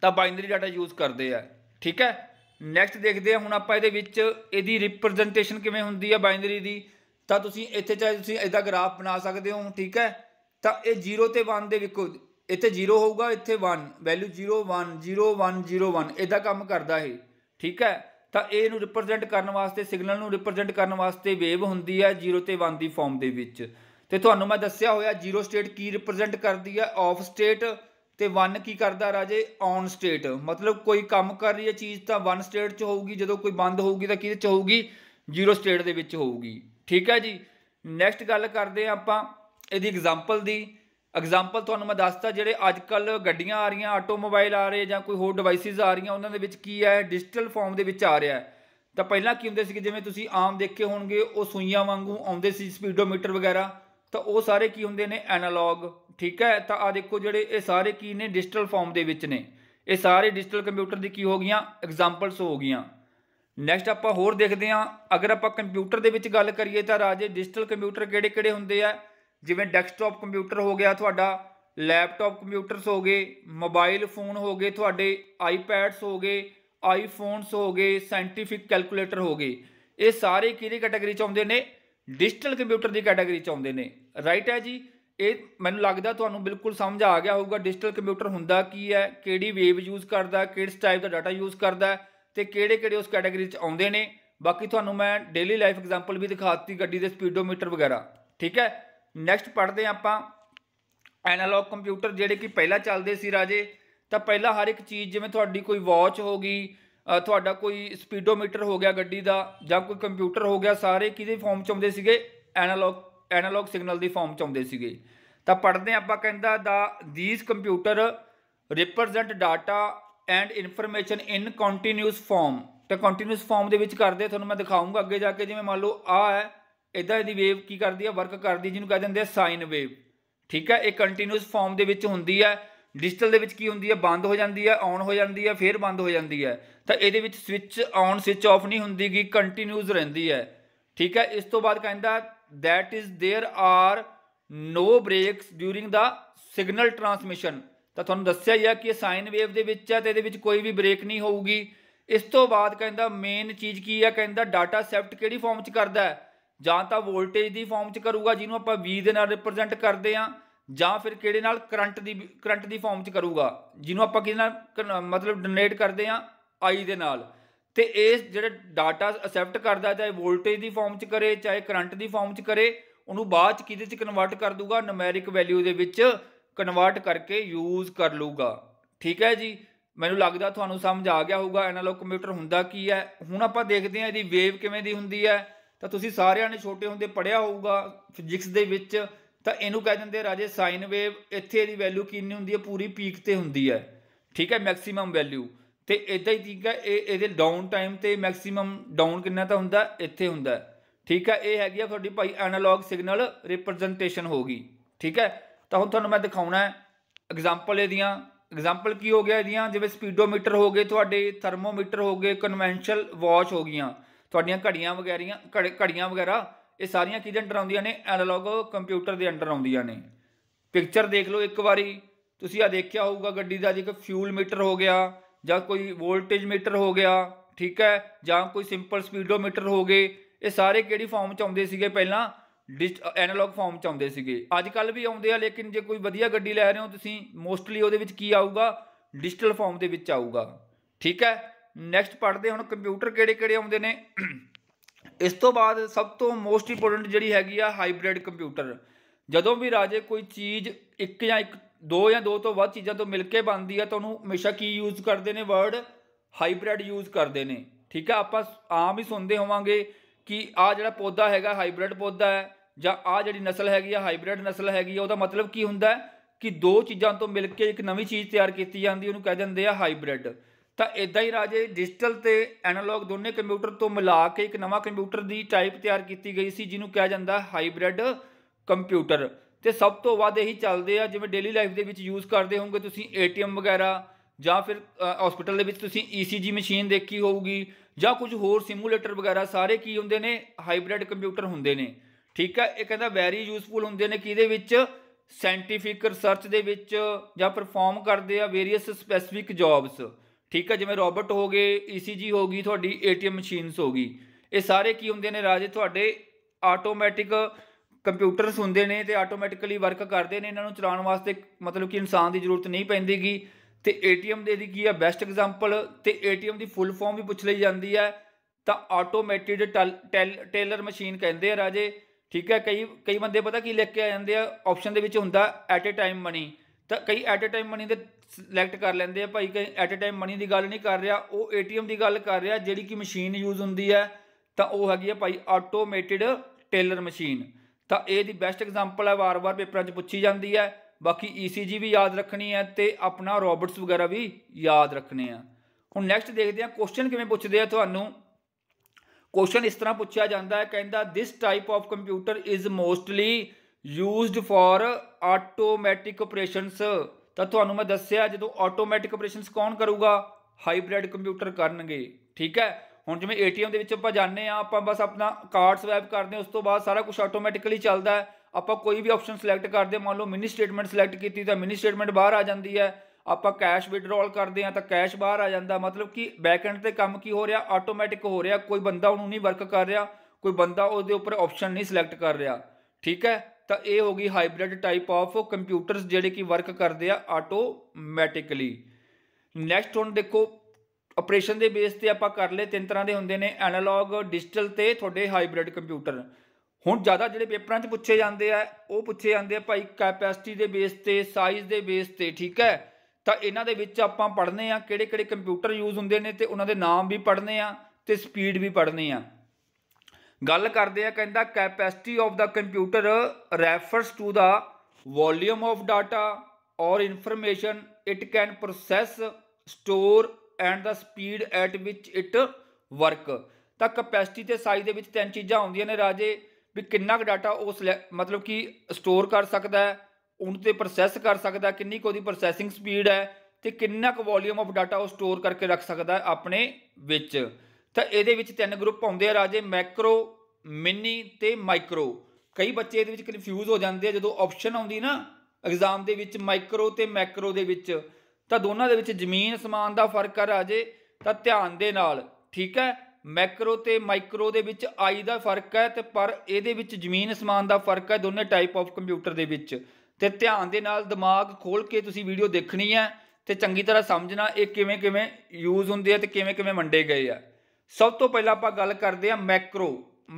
ਤਾਂ ਬਾਈਨਰੀ ਡਾਟਾ ਯੂਜ਼ ਕਰਦੇ ਆ ਠੀਕ ਹੈ ਨੈਕਸਟ ਦੇਖਦੇ ਹਾਂ ਹੁਣ ਆਪਾਂ ਇਹਦੇ ਵਿੱਚ ਇਹਦੀ ਰਿਪਰੈਜ਼ੈਂਟੇਸ਼ਨ ਕਿਵੇਂ ਹੁੰਦੀ ਹੈ ਬਾਈਨਰੀ ਦੀ ਤਾਂ ਤੁਸੀਂ ਇੱਥੇ ਚਾਹੇ ਤੁਸੀਂ ਇਦਾਂ ਗ੍ਰਾਫ ਬਣਾ ਸਕਦੇ ਹੋ ਠੀਕ ਹੈ ਤਾਂ ਇਹ 0 ਤੇ 1 ਦੇ ਵਿੱਚ ਇੱਥੇ 0 ਹੋਊਗਾ ਇੱਥੇ 1 ਵੈਲਿਊ 0 1 0 1 0 1 ਕੰਮ ਕਰਦਾ ਇਹ ਠੀਕ ਹੈ ਤਾਂ ਇਹ ਨੂੰ ਰਿਪਰੈਜ਼ੈਂਟ ਕਰਨ ਵਾਸਤੇ ਸਿਗਨਲ ਨੂੰ ਰਿਪਰੈਜ਼ੈਂਟ ਕਰਨ ਵਾਸਤੇ ਵੇਵ ਹੁੰਦੀ ਹੈ 0 ਤੇ 1 ਦੀ ਫਾਰਮ ਦੇ ਵਿੱਚ ਤੇ ਤੁਹਾਨੂੰ ਮੈਂ ਦੱਸਿਆ ਹੋਇਆ 0 ਸਟੇਟ ਕੀ ਰਿਪਰੈਜ਼ੈਂਟ ਕਰਦੀ ਹੈ ਆਫ ਸਟੇਟ ਤੇ 1 ਕੀ ਕਰਦਾ ਰਾਜੇ ਔਨ ਸਟੇਟ ਮਤਲਬ ਕੋਈ ਕੰਮ ਕਰ ਰਹੀ ਹੈ ਚੀਜ਼ ਤਾਂ 1 ਸਟੇਟ 'ਚ ਹੋਊਗੀ ਜਦੋਂ ਕੋਈ ਬੰਦ ਹੋਊਗੀ ਤਾਂ ਕਿਹਦੇ 'ਚ ਹੋਊਗੀ 0 ਸਟੇਟ ਦੇ ਵਿੱਚ ਹੋਊਗੀ ਠੀਕ ਹੈ ਜੀ ਨੈਕਸਟ ਗੱਲ ਕਰਦੇ ਆ ਆਪਾਂ ਇਹਦੀ ਐਗਜ਼ਾਮਪਲ ਦੀ ਐਗਜ਼ਾਮਪਲ ਤੁਹਾਨੂੰ ਮੈਂ ਦੱਸਤਾ ਜਿਹੜੇ ਅੱਜ ਕੱਲ ਗੱਡੀਆਂ ਆ ਰਹੀਆਂ ਆਟੋਮੋਬਾਈਲ ਆ ਰਹੇ ਜਾਂ ਕੋਈ ਹੋਰ ਡਿਵਾਈਸਿਸ ਆ ਰਹੀਆਂ ਉਹਨਾਂ ਦੇ ਵਿੱਚ ਕੀ ਹੈ ਡਿਜੀਟਲ ਫਾਰਮ ਦੇ ਵਿੱਚ ਆ ਰਿਹਾ ਹੈ ਤਾਂ ਪਹਿਲਾਂ ਕੀ ਹੁੰਦੇ ਸੀ ਜਿਵੇਂ ਤੁਸੀਂ ਆਮ ਦੇਖੇ ਹੋਣਗੇ ਉਹ ਸੂਈਆਂ ਵਾਂਗੂ ਆਉਂਦੇ ਸੀ ਸਪੀਡੋਮੀਟਰ ਵਗੈਰਾ ਤਾਂ ਉਹ ਸਾਰੇ ਕੀ ਹੁੰਦੇ ਨੇ ਐਨਾਲੌਗ ਠੀਕ ਹੈ ਤਾਂ ਆ ਦੇਖੋ ਜਿਹੜੇ ਇਹ ਸਾਰੇ ਕੀ ਨੇ ਡਿਜੀਟਲ ਫਾਰਮ ਦੇ ਵਿੱਚ ਨੇ ਇਹ ਸਾਰੇ ਡਿਜੀਟਲ ਕੰਪਿਊਟਰ ਦੀ ਕੀ ਹੋ ਗਈਆਂ ਐਗਜ਼ਾਮਪਲਸ ਹੋ ਗਈਆਂ ਨੈਕਸਟ ਆਪਾਂ ਹੋਰ ਦੇਖਦੇ ਹਾਂ ਅਗਰ ਆਪਾਂ ਕੰਪਿਊਟਰ ਦੇ ਵਿੱਚ ਗੱਲ ਕਰੀਏ ਤਾਂ ਰਾਜੇ ਡਿਜੀਟਲ ਕੰਪਿਊਟਰ ਕਿਹੜੇ-ਕਿਹੜੇ ਹੁੰਦੇ ਆ ਜਿਵੇਂ ਡੈਸਕਟਾਪ ਕੰਪਿਊਟਰ ਹੋ ਗਿਆ ਤੁਹਾਡਾ ਲੈਪਟਾਪ ਕੰਪਿਊਟਰਸ ਹੋ ਗਏ ਮੋਬਾਈਲ ਫੋਨ ਹੋ ਗਏ ਤੁਹਾਡੇ ਆਈਪੈਡਸ ਹੋ ਗਏ ਆਈਫੋਨਸ ਹੋ ਗਏ ਸਾਇੰਟੀਫਿਕ ਕੈਲਕੂਲੇਟਰ ਹੋ ਗਏ ਇਹ ਸਾਰੇ ਕਿਹੜੀ ਕੈਟਾਗਰੀ ਚ ਆਉਂਦੇ ਨੇ ਡਿਜੀਟਲ ਕੰਪਿਊਟਰ ਦੀ ਕੈਟਾਗਰੀ ਚ ਆਉਂਦੇ ਨੇ ਰਾਈਟ ਹੈ ਜੀ ਇਹ ਮੈਨੂੰ ਲੱਗਦਾ ਤੁਹਾਨੂੰ ਬਿਲਕੁਲ ਸਮਝ ਆ ਗਿਆ ਹੋਊਗਾ ਡਿਜੀਟਲ ਕੰਪਿਊਟਰ ਹੁੰਦਾ ਕੀ ਹੈ ਕਿਹੜੀ ਵੇਵ ਯੂਜ਼ ਕਰਦਾ ਕਿਹੜੇ ਟਾਈਪ ਦਾ ਡਾਟਾ ਯੂਜ਼ ਕਰਦਾ ਤੇ ਕਿਹੜੇ ਕਿਹੜੇ ਉਸ ਕੈਟਾਗਰੀ 'ਚ ਆਉਂਦੇ ਨੇ ਬਾਕੀ ਤੁਹਾਨੂੰ ਮੈਂ ਡੇਲੀ ਲਾਈਫ ਐਗਜ਼ਾਮਪਲ ਵੀ ਦਿਖਾਤੀ ਗੱਡੀ ਦੇ ਸਪੀਡੋਮੀਟਰ ਵਗੈਰਾ ਠੀਕ ਹੈ ਨੈਕਸਟ ਪੜ੍ਹਦੇ ਆਪਾਂ ਐਨਾਲੌਗ ਕੰਪਿਊਟਰ ਜਿਹੜੇ ਕਿ ਪਹਿਲਾਂ ਚੱਲਦੇ ਸੀ ਰਾਜੇ ਤਾਂ ਪਹਿਲਾਂ ਹਰ ਇੱਕ ਚੀਜ਼ ਜਿਵੇਂ ਤੁਹਾਡੀ ਕੋਈ ਵਾਚ ਹੋ ਗਈ ਤੁਹਾਡਾ ਕੋਈ ਸਪੀਡੋਮੀਟਰ ਹੋ ਗਿਆ ਗੱਡੀ ਦਾ ਜਾਂ ਕੋਈ ਕੰਪਿਊਟਰ ਹੋ ਗਿਆ ਸਾਰੇ ਕਿਹਦੇ ਫਾਰਮ 'ਚ ਆਉਂਦੇ ਸੀਗੇ ਐਨਾਲੌਗ ਐਨਾਲੌਗ ਸਿਗਨਲ ਦੀ ਫਾਰਮ ਚ ਆਉਂਦੇ ਸੀਗੇ ਤਾਂ ਪੜ੍ਹਦੇ ਆ ਆਪਾਂ ਕਹਿੰਦਾ the these computer represent data and information in continuous form ਤਾਂ ਕੰਟੀਨਿਊਸ ਫਾਰਮ ਦੇ ਵਿੱਚ ਕਰਦੇ ਤੁਹਾਨੂੰ ਮੈਂ ਦਿਖਾਉਂਗਾ ਅੱਗੇ ਜਾ ਕੇ ਜਿਵੇਂ ਮੰਨ ਲਓ ਆ ਹੈ ਇਦਾਂ ਇਹਦੀ ਵੇਵ ਕੀ ਕਰਦੀ ਹੈ ਵਰਕ ਕਰਦੀ ਜਿਹਨੂੰ ਕਹਿੰਦੇ ਹੁੰਦੇ ਆ ਸਾਈਨ ਵੇਵ ਠੀਕ ਹੈ ਇਹ ਕੰਟੀਨਿਊਸ ਫਾਰਮ ਦੇ ਵਿੱਚ ਹੁੰਦੀ ਹੈ ਡਿਜੀਟਲ ਦੇ ਵਿੱਚ ਕੀ ਹੁੰਦੀ ਹੈ ਬੰਦ ਹੋ ਜਾਂਦੀ ਹੈ ਆਨ ਹੋ ਜਾਂਦੀ ਹੈ ਫਿਰ ਬੰਦ ਹੋ ਜਾਂਦੀ ਹੈ ਤਾਂ ਇਹਦੇ ਵਿੱਚ ਸਵਿਚ ਆਨ ਸਵਿਚ ਆਫ ਨਹੀਂ ਹੁੰਦੀਗੀ ਕੰਟੀਨਿਊਸ ਰਹਿੰਦੀ ਹੈ ਠੀਕ ਹੈ ਇਸ ਤੋਂ ਬਾਅਦ ਕਹਿੰਦਾ that is there are no breaks during the signal transmission ਤਾਂ ਤੁਹਾਨੂੰ ਦੱਸਿਆ ਹੀ ਆ ਕਿ ਇਹ ਸਾਈਨ ਵੇਵ ਦੇ ਵਿੱਚ ਆ ਤੇ ਇਹਦੇ ਵਿੱਚ ਕੋਈ ਵੀ ਬ੍ਰੇਕ ਨਹੀਂ ਹੋਊਗੀ ਇਸ ਤੋਂ ਬਾਅਦ ਕਹਿੰਦਾ ਮੇਨ ਚੀਜ਼ ਕੀ ਆ ਕਹਿੰਦਾ ਡਾਟਾ ਸੈਫਟ ਕਿਹੜੀ ਫਾਰਮ 'ਚ ਕਰਦਾ ਜਾਂ ਤਾਂ ਵੋਲਟੇਜ ਦੀ ਫਾਰਮ 'ਚ ਕਰੂਗਾ ਜਿਹਨੂੰ ਆਪਾਂ V ਦੇ ਨਾਲ ਰਿਪਰੈਜ਼ੈਂਟ ਕਰਦੇ ਆ ਜਾਂ ਫਿਰ ਕਿਹੜੇ ਨਾਲ ਕਰੰਟ ਦੀ ਕਰੰਟ ਦੀ ਫਾਰਮ 'ਚ ਕਰੂਗਾ ਜਿਹਨੂੰ ਆਪਾਂ ਕਿਹਦੇ ਨਾਲ ਮਤਲਬ ਡੋਨੇਟ ਕਰਦੇ ਆ I ਦੇ ਨਾਲ ਤੇ ਇਹ ਜਿਹੜਾ ਡਾਟਾ ਅਸੈਪਟ ਕਰਦਾ ਚਾਹੇ ਵੋਲਟੇਜ ਦੀ ਫਾਰਮ 'ਚ ਕਰੇ ਚਾਹੇ ਕਰੰਟ ਦੀ ਫਾਰਮ 'ਚ ਕਰੇ ਉਹਨੂੰ ਬਾਅਦ 'ਚ ਕਿਹਦੇ 'ਚ ਕਨਵਰਟ ਕਰ ਦੂਗਾ ਨਮੈਰਿਕ ਵੈਲਿਊ ਦੇ ਵਿੱਚ ਕਨਵਰਟ ਕਰਕੇ ਯੂਜ਼ ਕਰ ਲੂਗਾ ਠੀਕ ਹੈ ਜੀ ਮੈਨੂੰ ਲੱਗਦਾ ਤੁਹਾਨੂੰ ਸਮਝ ਆ ਗਿਆ ਹੋਊਗਾ ਐਨਾਲੌਗ ਕੰਪਿਊਟਰ ਹੁੰਦਾ ਕੀ ਹੈ ਹੁਣ ਆਪਾਂ ਦੇਖਦੇ ਹਾਂ ਇਹਦੀ ਵੇਵ ਕਿਵੇਂ ਦੀ ਹੁੰਦੀ ਹੈ ਤਾਂ ਤੁਸੀਂ ਸਾਰਿਆਂ ਨੇ ਛੋਟੇ ਹੁੰਦੇ ਪੜਿਆ ਹੋਊਗਾ ਫਿਜ਼ਿਕਸ ਦੇ ਵਿੱਚ ਤਾਂ ਇਹਨੂੰ ਕਹਿ ਦਿੰਦੇ ਰਾਜੇ ਸਾਈਨ ਵੇਵ ਇੱਥੇ ਇਹਦੀ ਵੈਲਿਊ ਕਿੰਨੀ ਹੁੰਦੀ ਹੈ ਪੂਰੀ ਪੀਕ ਤੇ ਹੁੰਦੀ ਹੈ ਠੀਕ ਹੈ ਮੈਕਸਿਮਮ ਵੈਲਿਊ ਤੇ ਇਦਾਂ ਹੀ ਠੀਕ ਇਹ ਇਹਦੇ ਡਾਊਨ ਟਾਈਮ ਤੇ ਮੈਕਸਿਮਮ ਡਾਊਨ ਕਿੰਨਾ ਤਾਂ ਹੁੰਦਾ ਇੱਥੇ ਹੁੰਦਾ ਠੀਕ ਹੈ ਇਹ ਹੈਗੀ ਆ ਤੁਹਾਡੀ ਭਾਈ ਐਨਾਲੌਗ ਸਿਗਨਲ ਰਿਪਰੈਜ਼ੈਂਟੇਸ਼ਨ ਹੋ ਗਈ ਠੀਕ ਹੈ ਤਾਂ ਹੁਣ ਤੁਹਾਨੂੰ ਮੈਂ ਦਿਖਾਉਣਾ ਹੈ ਐਗਜ਼ਾਮਪਲ ਇਹਦੀਆਂ ਐਗਜ਼ਾਮਪਲ ਕੀ ਹੋ ਗਿਆ ਇਹਦੀਆਂ ਜਿਵੇਂ ਸਪੀਡੋਮੀਟਰ ਹੋ ਗਏ ਤੁਹਾਡੇ ਥਰਮੋਮੀਟਰ ਹੋ ਗਏ ਕਨਵੈਂਸ਼ਨਲ ਵਾਚ ਹੋ ਗਈਆਂ ਤੁਹਾਡੀਆਂ ਘੜੀਆਂ ਵਗੈਰੀਆਂ ਘੜੀਆਂ ਵਗੈਰਾ ਇਹ ਸਾਰੀਆਂ ਕਿਹਦੇ ਅੰਡਰ ਆਉਂਦੀਆਂ ਨੇ ਐਨਾਲੌਗ ਕੰਪਿਊਟਰ ਦੇ ਅੰਡਰ ਆਉਂਦੀਆਂ ਨੇ ਪਿਕਚਰ ਦੇਖ ਲਓ ਇੱਕ ਵਾਰੀ ਤੁਸੀਂ ਆ ਦੇਖਿਆ ਹੋਊਗਾ ਗੱਡੀ ਦਾ ਜਿਵੇਂ ਫਿਊਲ ਮੀਟਰ ਹੋ ਗਿਆ ਜਾਂ ਕੋਈ ਵੋਲਟੇਜ ਮੀਟਰ ਹੋ ਗਿਆ ਠੀਕ ਹੈ ਜਾਂ ਕੋਈ ਸਿੰਪਲ ਸਪੀਡੋਮੀਟਰ ਹੋ ਗਏ ਇਹ ਸਾਰੇ ਕਿਹੜੀ ਫਾਰਮ ਚ ਆਉਂਦੇ ਸੀਗੇ ਪਹਿਲਾਂ ਐਨਾਲੌਗ ਫਾਰਮ ਚ ਆਉਂਦੇ ਸੀਗੇ ਅੱਜ ਕੱਲ ਵੀ ਆਉਂਦੇ ਆ ਲੇਕਿਨ ਜੇ ਕੋਈ ਵਧੀਆ ਗੱਡੀ ਲੈ ਰਹੇ ਹੋ ਤੁਸੀਂ ਮੋਸਟਲੀ ਉਹਦੇ ਵਿੱਚ ਕੀ ਆਊਗਾ ਡਿਜੀਟਲ ਫਾਰਮ ਦੇ ਵਿੱਚ ਆਊਗਾ ਠੀਕ ਹੈ ਨੈਕਸਟ ਪੜ੍ਹਦੇ ਹੁਣ ਕੰਪਿਊਟਰ ਕਿਹੜੇ ਕਿਹੜੇ ਆਉਂਦੇ ਨੇ ਇਸ ਤੋਂ ਬਾਅਦ ਸਭ ਤੋਂ ਮੋਸਟ ਇੰਪੋਰਟੈਂਟ ਜਿਹੜੀ ਹੈਗੀ ਆ ਹਾਈਬ੍ਰਿਡ ਕੰਪਿਊਟਰ ਜਦੋਂ ਵੀ ਰਾਜੇ ਕੋਈ ਚੀਜ਼ ਇੱਕ ਜਾਂ ਇੱਕ ਦੋ ਜਾਂ ਦੋ ਤੋਂ ਵੱਧ ਚੀਜ਼ਾਂ ਤੋਂ ਮਿਲ ਕੇ ਬਣਦੀ ਆ ਤਾਂ ਉਹਨੂੰ ਹਮੇਸ਼ਾ ਕੀ ਯੂਜ਼ ਕਰਦੇ ਨੇ ਵਰਡ ਹਾਈਬ੍ਰਿਡ ਯੂਜ਼ ਕਰਦੇ ਨੇ ਠੀਕ ਆ ਆਪਾਂ ਆਮ ਹੀ ਸੁਣਦੇ ਹੋਵਾਂਗੇ ਕਿ ਆ ਜਿਹੜਾ ਪੌਦਾ ਹੈਗਾ ਹਾਈਬ੍ਰਿਡ ਪੌਦਾ ਹੈ ਜਾਂ ਆ ਜਿਹੜੀ ਨਸਲ ਹੈਗੀ ਆ ਹਾਈਬ੍ਰਿਡ ਨਸਲ ਹੈਗੀ ਆ ਉਹਦਾ ਮਤਲਬ ਕੀ ਹੁੰਦਾ ਕਿ ਦੋ ਚੀਜ਼ਾਂ ਤੋਂ ਮਿਲ ਕੇ ਇੱਕ ਨਵੀਂ ਚੀਜ਼ ਤਿਆਰ ਕੀਤੀ ਜਾਂਦੀ ਉਹਨੂੰ ਕਹਿ ਦਿੰਦੇ ਆ ਹਾਈਬ੍ਰਿਡ ਤਾਂ ਇਦਾਂ ਹੀ ਰਾਜੇ ਡਿਜੀਟਲ ਤੇ ਐਨਾਲੌਗ ਦੋਨੇ ਕੰਪਿਊਟਰ ਤੋਂ ਮਿਲਾ ਕੇ ਇੱਕ ਨਵਾਂ ਕੰਪਿਊਟਰ ਦੀ ਟਾਈਪ ਤਿਆਰ ਕੀਤੀ ਗਈ ਸੀ ਜਿਹਨੂੰ ਕਿਹਾ ਜਾਂਦਾ ਹਾਈਬ੍ਰਿਡ ਕੰਪਿਊਟਰ ਤੇ ਸਭ ਤੋਂ ਵੱਧ ਇਹੀ ਚੱਲਦੇ ਆ ਜਿਵੇਂ ਡੇਲੀ ਲਾਈਫ ਦੇ ਵਿੱਚ ਯੂਜ਼ ਕਰਦੇ ਹੋਵੋਗੇ ਤੁਸੀਂ ਏਟੀਐਮ ਵਗੈਰਾ ਜਾਂ ਫਿਰ ਹਸਪੀਟਲ ਦੇ ਵਿੱਚ ਤੁਸੀਂ ਈਸੀਜੀ e ਮਸ਼ੀਨ ਦੇਖੀ ਹੋਊਗੀ ਜਾਂ ਕੁਝ ਹੋਰ ਸਿਮੂਲੇਟਰ ਵਗੈਰਾ ਸਾਰੇ ਕੀ ਹੁੰਦੇ ਨੇ ਹਾਈਬ੍ਰਿਡ ਕੰਪਿਊਟਰ ਹੁੰਦੇ ਨੇ ਠੀਕ ਹੈ ਇਹ ਕਹਿੰਦਾ ਵੈਰੀ ਯੂਸਫੁਲ ਹੁੰਦੇ ਨੇ ਕਿਹਦੇ ਵਿੱਚ ਸੈਂਟੀਫਿਕ ਰਿਸਰਚ ਦੇ ਵਿੱਚ ਜਾਂ ਪਰਫਾਰਮ ਕਰਦੇ ਆ ਵੇਰੀਅਸ ਸਪੈਸੀਫਿਕ ਜੌਬਸ ਠੀਕ ਹੈ ਜਿਵੇਂ ਰੋਬਟ ਹੋ ਗਏ ਈਸੀਜੀ e ਹੋ ਗਈ ਤੁਹਾਡੀ ਏਟੀਐਮ ਮਸ਼ੀਨਸ ਹੋ ਗਈ ਇਹ ਸਾਰੇ ਕੀ ਹੁੰਦੇ ਨੇ ਰਾਜੇ ਤੁਹਾਡੇ ਆਟੋਮੈਟਿਕ ਕੰਪਿਊਟਰ ਹੁੰਦੇ ਨੇ ਤੇ ਆਟੋਮੈਟਿਕਲੀ ਵਰਕ ਕਰਦੇ ਨੇ ਇਹਨਾਂ ਨੂੰ ਚਲਾਉਣ ਵਾਸਤੇ ਮਤਲਬ ਕਿ ਇਨਸਾਨ ਦੀ ਜ਼ਰੂਰਤ ਨਹੀਂ ਪੈਂਦੀਗੀ ਤੇ ਏਟੀਐਮ ਦੇ ਦੀ ਕੀ ਆ ਬੈਸਟ ਐਗਜ਼ਾਮਪਲ ਤੇ ਏਟੀਐਮ ਦੀ ਫੁੱਲ ਫਾਰਮ ਵੀ ਪੁੱਛ ਲਈ ਜਾਂਦੀ ਹੈ ਤਾਂ ਆਟੋਮੈਟਿਡ ਟੇਲਰ ਮਸ਼ੀਨ ਕਹਿੰਦੇ ਆ ਰਾਜੇ ਠੀਕ ਹੈ ਕਈ ਕਈ ਬੰਦੇ ਪਤਾ ਕੀ ਲਿਖ ਕੇ ਆ ਜਾਂਦੇ ਆ ਆਪਸ਼ਨ ਦੇ ਵਿੱਚ ਹੁੰਦਾ ਐਟ ਅ ਟਾਈਮ ਮਨੀ ਤਾਂ ਕਈ ਐਟ ਅ ਟਾਈਮ ਮਨੀ ਦੇ ਸਿਲੈਕਟ ਕਰ ਲੈਂਦੇ ਆ ਭਾਈ ਕਈ ਐਟ ਅ ਟਾਈਮ ਮਨੀ ਦੀ ਗੱਲ ਨਹੀਂ ਕਰ ਰਿਹਾ ਉਹ ਏਟੀਐਮ ਦੀ ਗੱਲ ਕਰ ਰਿਹਾ ਜਿਹੜੀ ਕਿ ਮਸ਼ੀਨ ਯੂਜ਼ ਹੁੰਦੀ ਹੈ ਤਾਂ ਉਹ ਹੈਗੀ ਆ ਭਾਈ ਆਟੋਮੇਟਿਡ ਟੇਲਰ ਮਸ਼ੀਨ ਤਾਂ ਇਹ ਦੀ ਬੈਸਟ ਐਗਜ਼ਾਮਪਲ ਹੈ ਵਾਰ-ਵਾਰ ਪੇਪਰਾਂ 'ਚ ਪੁੱਛੀ ਜਾਂਦੀ ਹੈ ਬਾਕੀ ECG ਵੀ ਯਾਦ ਰੱਖਣੀ ਹੈ ਤੇ ਆਪਣਾ ਰੋਬਟਸ ਵਗੈਰਾ ਵੀ ਯਾਦ ਰੱਖਣੇ ਆ ਹੁਣ ਨੈਕਸਟ ਦੇਖਦੇ ਹਾਂ ਕੁਐਸਚਨ ਕਿਵੇਂ ਪੁੱਛਦੇ ਆ ਤੁਹਾਨੂੰ ਕੁਐਸਚਨ ਇਸ ਤਰ੍ਹਾਂ ਪੁੱਛਿਆ ਜਾਂਦਾ ਹੈ ਕਹਿੰਦਾ this type of computer is mostly used for automatic operations ਤਾਂ ਤੁਹਾਨੂੰ ਮੈਂ ਦੱਸਿਆ ਜਦੋਂ ਆਟੋਮੈਟਿਕ ਆਪਰੇਸ਼ਨਸ ਕੌਣ ਕਰੂਗਾ ਹਾਈਬ੍ਰਿਡ ਕੰਪਿਊਟਰ ਕਰਨਗੇ ਠੀਕ ਹੈ ਹੁਣ ਜਿਵੇਂ ਏਟੀਐਮ ਦੇ ਵਿੱਚ ਆਪਾਂ ਜਾਂਦੇ ਆ ਆਪਾਂ ਬਸ ਆਪਣਾ ਕਾਰਡ ਸਵੈਪ ਕਰਦੇ ਉਸ ਤੋਂ ਬਾਅਦ ਸਾਰਾ ਕੁਝ ਆਟੋਮੈਟਿਕਲੀ ਚੱਲਦਾ ਹੈ ਆਪਾਂ ਕੋਈ ਵੀ ਆਪਸ਼ਨ ਸਿਲੈਕਟ ਕਰਦੇ ਮੰਨ ਲਓ ਮਿਨੀ ਸਟੇਟਮੈਂਟ ਸਿਲੈਕਟ ਕੀਤੀ ਤਾਂ ਮਿਨੀ ਸਟੇਟਮੈਂਟ ਬਾਹਰ ਆ ਜਾਂਦੀ ਹੈ ਆਪਾਂ ਕੈਸ਼ ਵਿਡਰਾਅਲ ਕਰਦੇ ਆ ਤਾਂ ਕੈਸ਼ ਬਾਹਰ ਆ ਜਾਂਦਾ ਮਤਲਬ ਕਿ ਬੈਕਐਂਡ ਤੇ ਕੰਮ ਕੀ ਹੋ ਰਿਹਾ ਆਟੋਮੈਟਿਕ ਹੋ ਰਿਹਾ ਕੋਈ ਬੰਦਾ ਉਹਨੂੰ ਨਹੀਂ ਵਰਕ ਕਰ ਰਿਹਾ ਕੋਈ ਬੰਦਾ ਉਹਦੇ ਉੱਪਰ ਆਪਸ਼ਨ ਨਹੀਂ ਸਿਲੈਕਟ ਕਰ ਰਿਹਾ ਠੀਕ ਹੈ ਤਾਂ ਇਹ ਹੋ ਗਈ ਹਾਈਬ੍ਰਿਡ ਟਾਈਪ ਆਫ ਕੰਪਿਊਟਰਸ ਜਿਹੜੇ ਕਿ ਵਰਕ ਕਰਦੇ ਆ ਆਟੋਮੈਟਿਕਲੀ ਨੈਕਸਟ ਹੁਣ ਦੇਖੋ ਆਪਰੇਸ਼ਨ ਦੇ ਬੇਸ ਤੇ ਆਪਾਂ ਕਰ ਲਏ ਤਿੰਨ ਤਰ੍ਹਾਂ ਦੇ ਹੁੰਦੇ ਨੇ ਐਨਾਲੌਗ ਡਿਜੀਟਲ ਤੇ ਤੁਹਾਡੇ ਹਾਈਬ੍ਰਿਡ ਕੰਪਿਊਟਰ ਹੁਣ ਜ਼ਿਆਦਾ ਜਿਹੜੇ ਪੇਪਰਾਂ 'ਚ ਪੁੱਛੇ ਜਾਂਦੇ ਆ ਉਹ ਪੁੱਛੇ ਜਾਂਦੇ ਆ ਭਾਈ ਕੈਪੈਸਿਟੀ ਦੇ ਬੇਸ ਤੇ ਸਾਈਜ਼ ਦੇ ਬੇਸ ਤੇ ਠੀਕ ਹੈ ਤਾਂ ਇਹਨਾਂ ਦੇ ਵਿੱਚ ਆਪਾਂ ਪੜ੍ਹਨੇ ਆ ਕਿਹੜੇ ਕਿਹੜੇ ਕੰਪਿਊਟਰ ਯੂਜ਼ ਹੁੰਦੇ ਨੇ ਤੇ ਉਹਨਾਂ ਦੇ ਨਾਮ ਵੀ ਪੜ੍ਹਨੇ ਆ ਤੇ ਸਪੀਡ ਵੀ ਪੜ੍ਹਨੇ ਆ ਗੱਲ ਕਰਦੇ ਆ ਕਹਿੰਦਾ capacity of the computer refers to the volume of data or information it can process store and the speed at which it work ਤਾਂ ਕਪੈਸਿਟੀ ਤੇ ਸਾਈਜ਼ ਦੇ ਵਿੱਚ ਤਿੰਨ ਚੀਜ਼ਾਂ ਆਉਂਦੀਆਂ ਨੇ ਰਾਜੇ ਵੀ ਕਿੰਨਾ ਕੁ ਡਾਟਾ ਉਸ ਮਤਲਬ ਕਿ ਸਟੋਰ ਕਰ ਸਕਦਾ ਹੈ ਉਹਨ ਤੇ ਪ੍ਰੋਸੈਸ ਕਰ ਸਕਦਾ ਕਿੰਨੀ ਕੁ ਉਹਦੀ ਪ੍ਰੋਸੈਸਿੰਗ ਸਪੀਡ ਹੈ ਤੇ ਕਿੰਨਾ ਕੁ ਵੋਲਿਊਮ ਆਫ ਡਾਟਾ ਉਹ ਸਟੋਰ ਕਰਕੇ ਰੱਖ ਸਕਦਾ ਆਪਣੇ ਵਿੱਚ ਤਾਂ ਇਹਦੇ ਵਿੱਚ ਤਿੰਨ ਗਰੁੱਪ ਆਉਂਦੇ ਆ ਰਾਜੇ ਮੈਕਰੋ ਮਿਨੀ ਤੇ ਮਾਈਕਰੋ ਕਈ ਬੱਚੇ ਇਹਦੇ ਵਿੱਚ ਕਨਫਿਊਜ਼ ਹੋ ਜਾਂਦੇ ਆ ਜਦੋਂ ਆਪਸ਼ਨ ਆਉਂਦੀ ਨਾ ਐਗਜ਼ਾਮ ਦੇ ਵਿੱਚ ਮਾਈਕਰੋ ਤੇ ਮੈਕਰੋ ਦੇ ਵਿੱਚ ਤਾਂ ਦੋਨਾਂ ਦੇ ਵਿੱਚ ਜ਼ਮੀਨ ਸਮਾਨ ਦਾ ਫਰਕ ਆ ਰਾਜੇ ਤਾਂ ਧਿਆਨ ਦੇ ਨਾਲ ਠੀਕ ਹੈ ਮੈਕਰੋ ਤੇ ਮਾਈਕਰੋ ਦੇ ਵਿੱਚ ਆਈ ਦਾ ਫਰਕ ਹੈ ਤੇ ਪਰ ਇਹਦੇ ਵਿੱਚ ਜ਼ਮੀਨ ਸਮਾਨ ਦਾ ਫਰਕ ਹੈ ਦੋਨੇ ਟਾਈਪ ਆਫ ਕੰਪਿਊਟਰ ਦੇ ਵਿੱਚ ਤੇ ਧਿਆਨ ਦੇ ਨਾਲ ਦਿਮਾਗ ਖੋਲ ਕੇ ਤੁਸੀਂ ਵੀਡੀਓ ਦੇਖਣੀ ਹੈ ਤੇ ਚੰਗੀ ਤਰ੍ਹਾਂ ਸਮਝਣਾ ਇਹ ਕਿਵੇਂ ਕਿਵੇਂ ਯੂਜ਼ ਹੁੰਦੇ ਆ ਤੇ ਕਿਵੇਂ ਕਿਵੇਂ ਵੰਡੇ ਗਏ ਆ ਸਭ ਤੋਂ ਪਹਿਲਾਂ ਆਪਾਂ ਗੱਲ ਕਰਦੇ ਆ ਮੈਕਰੋ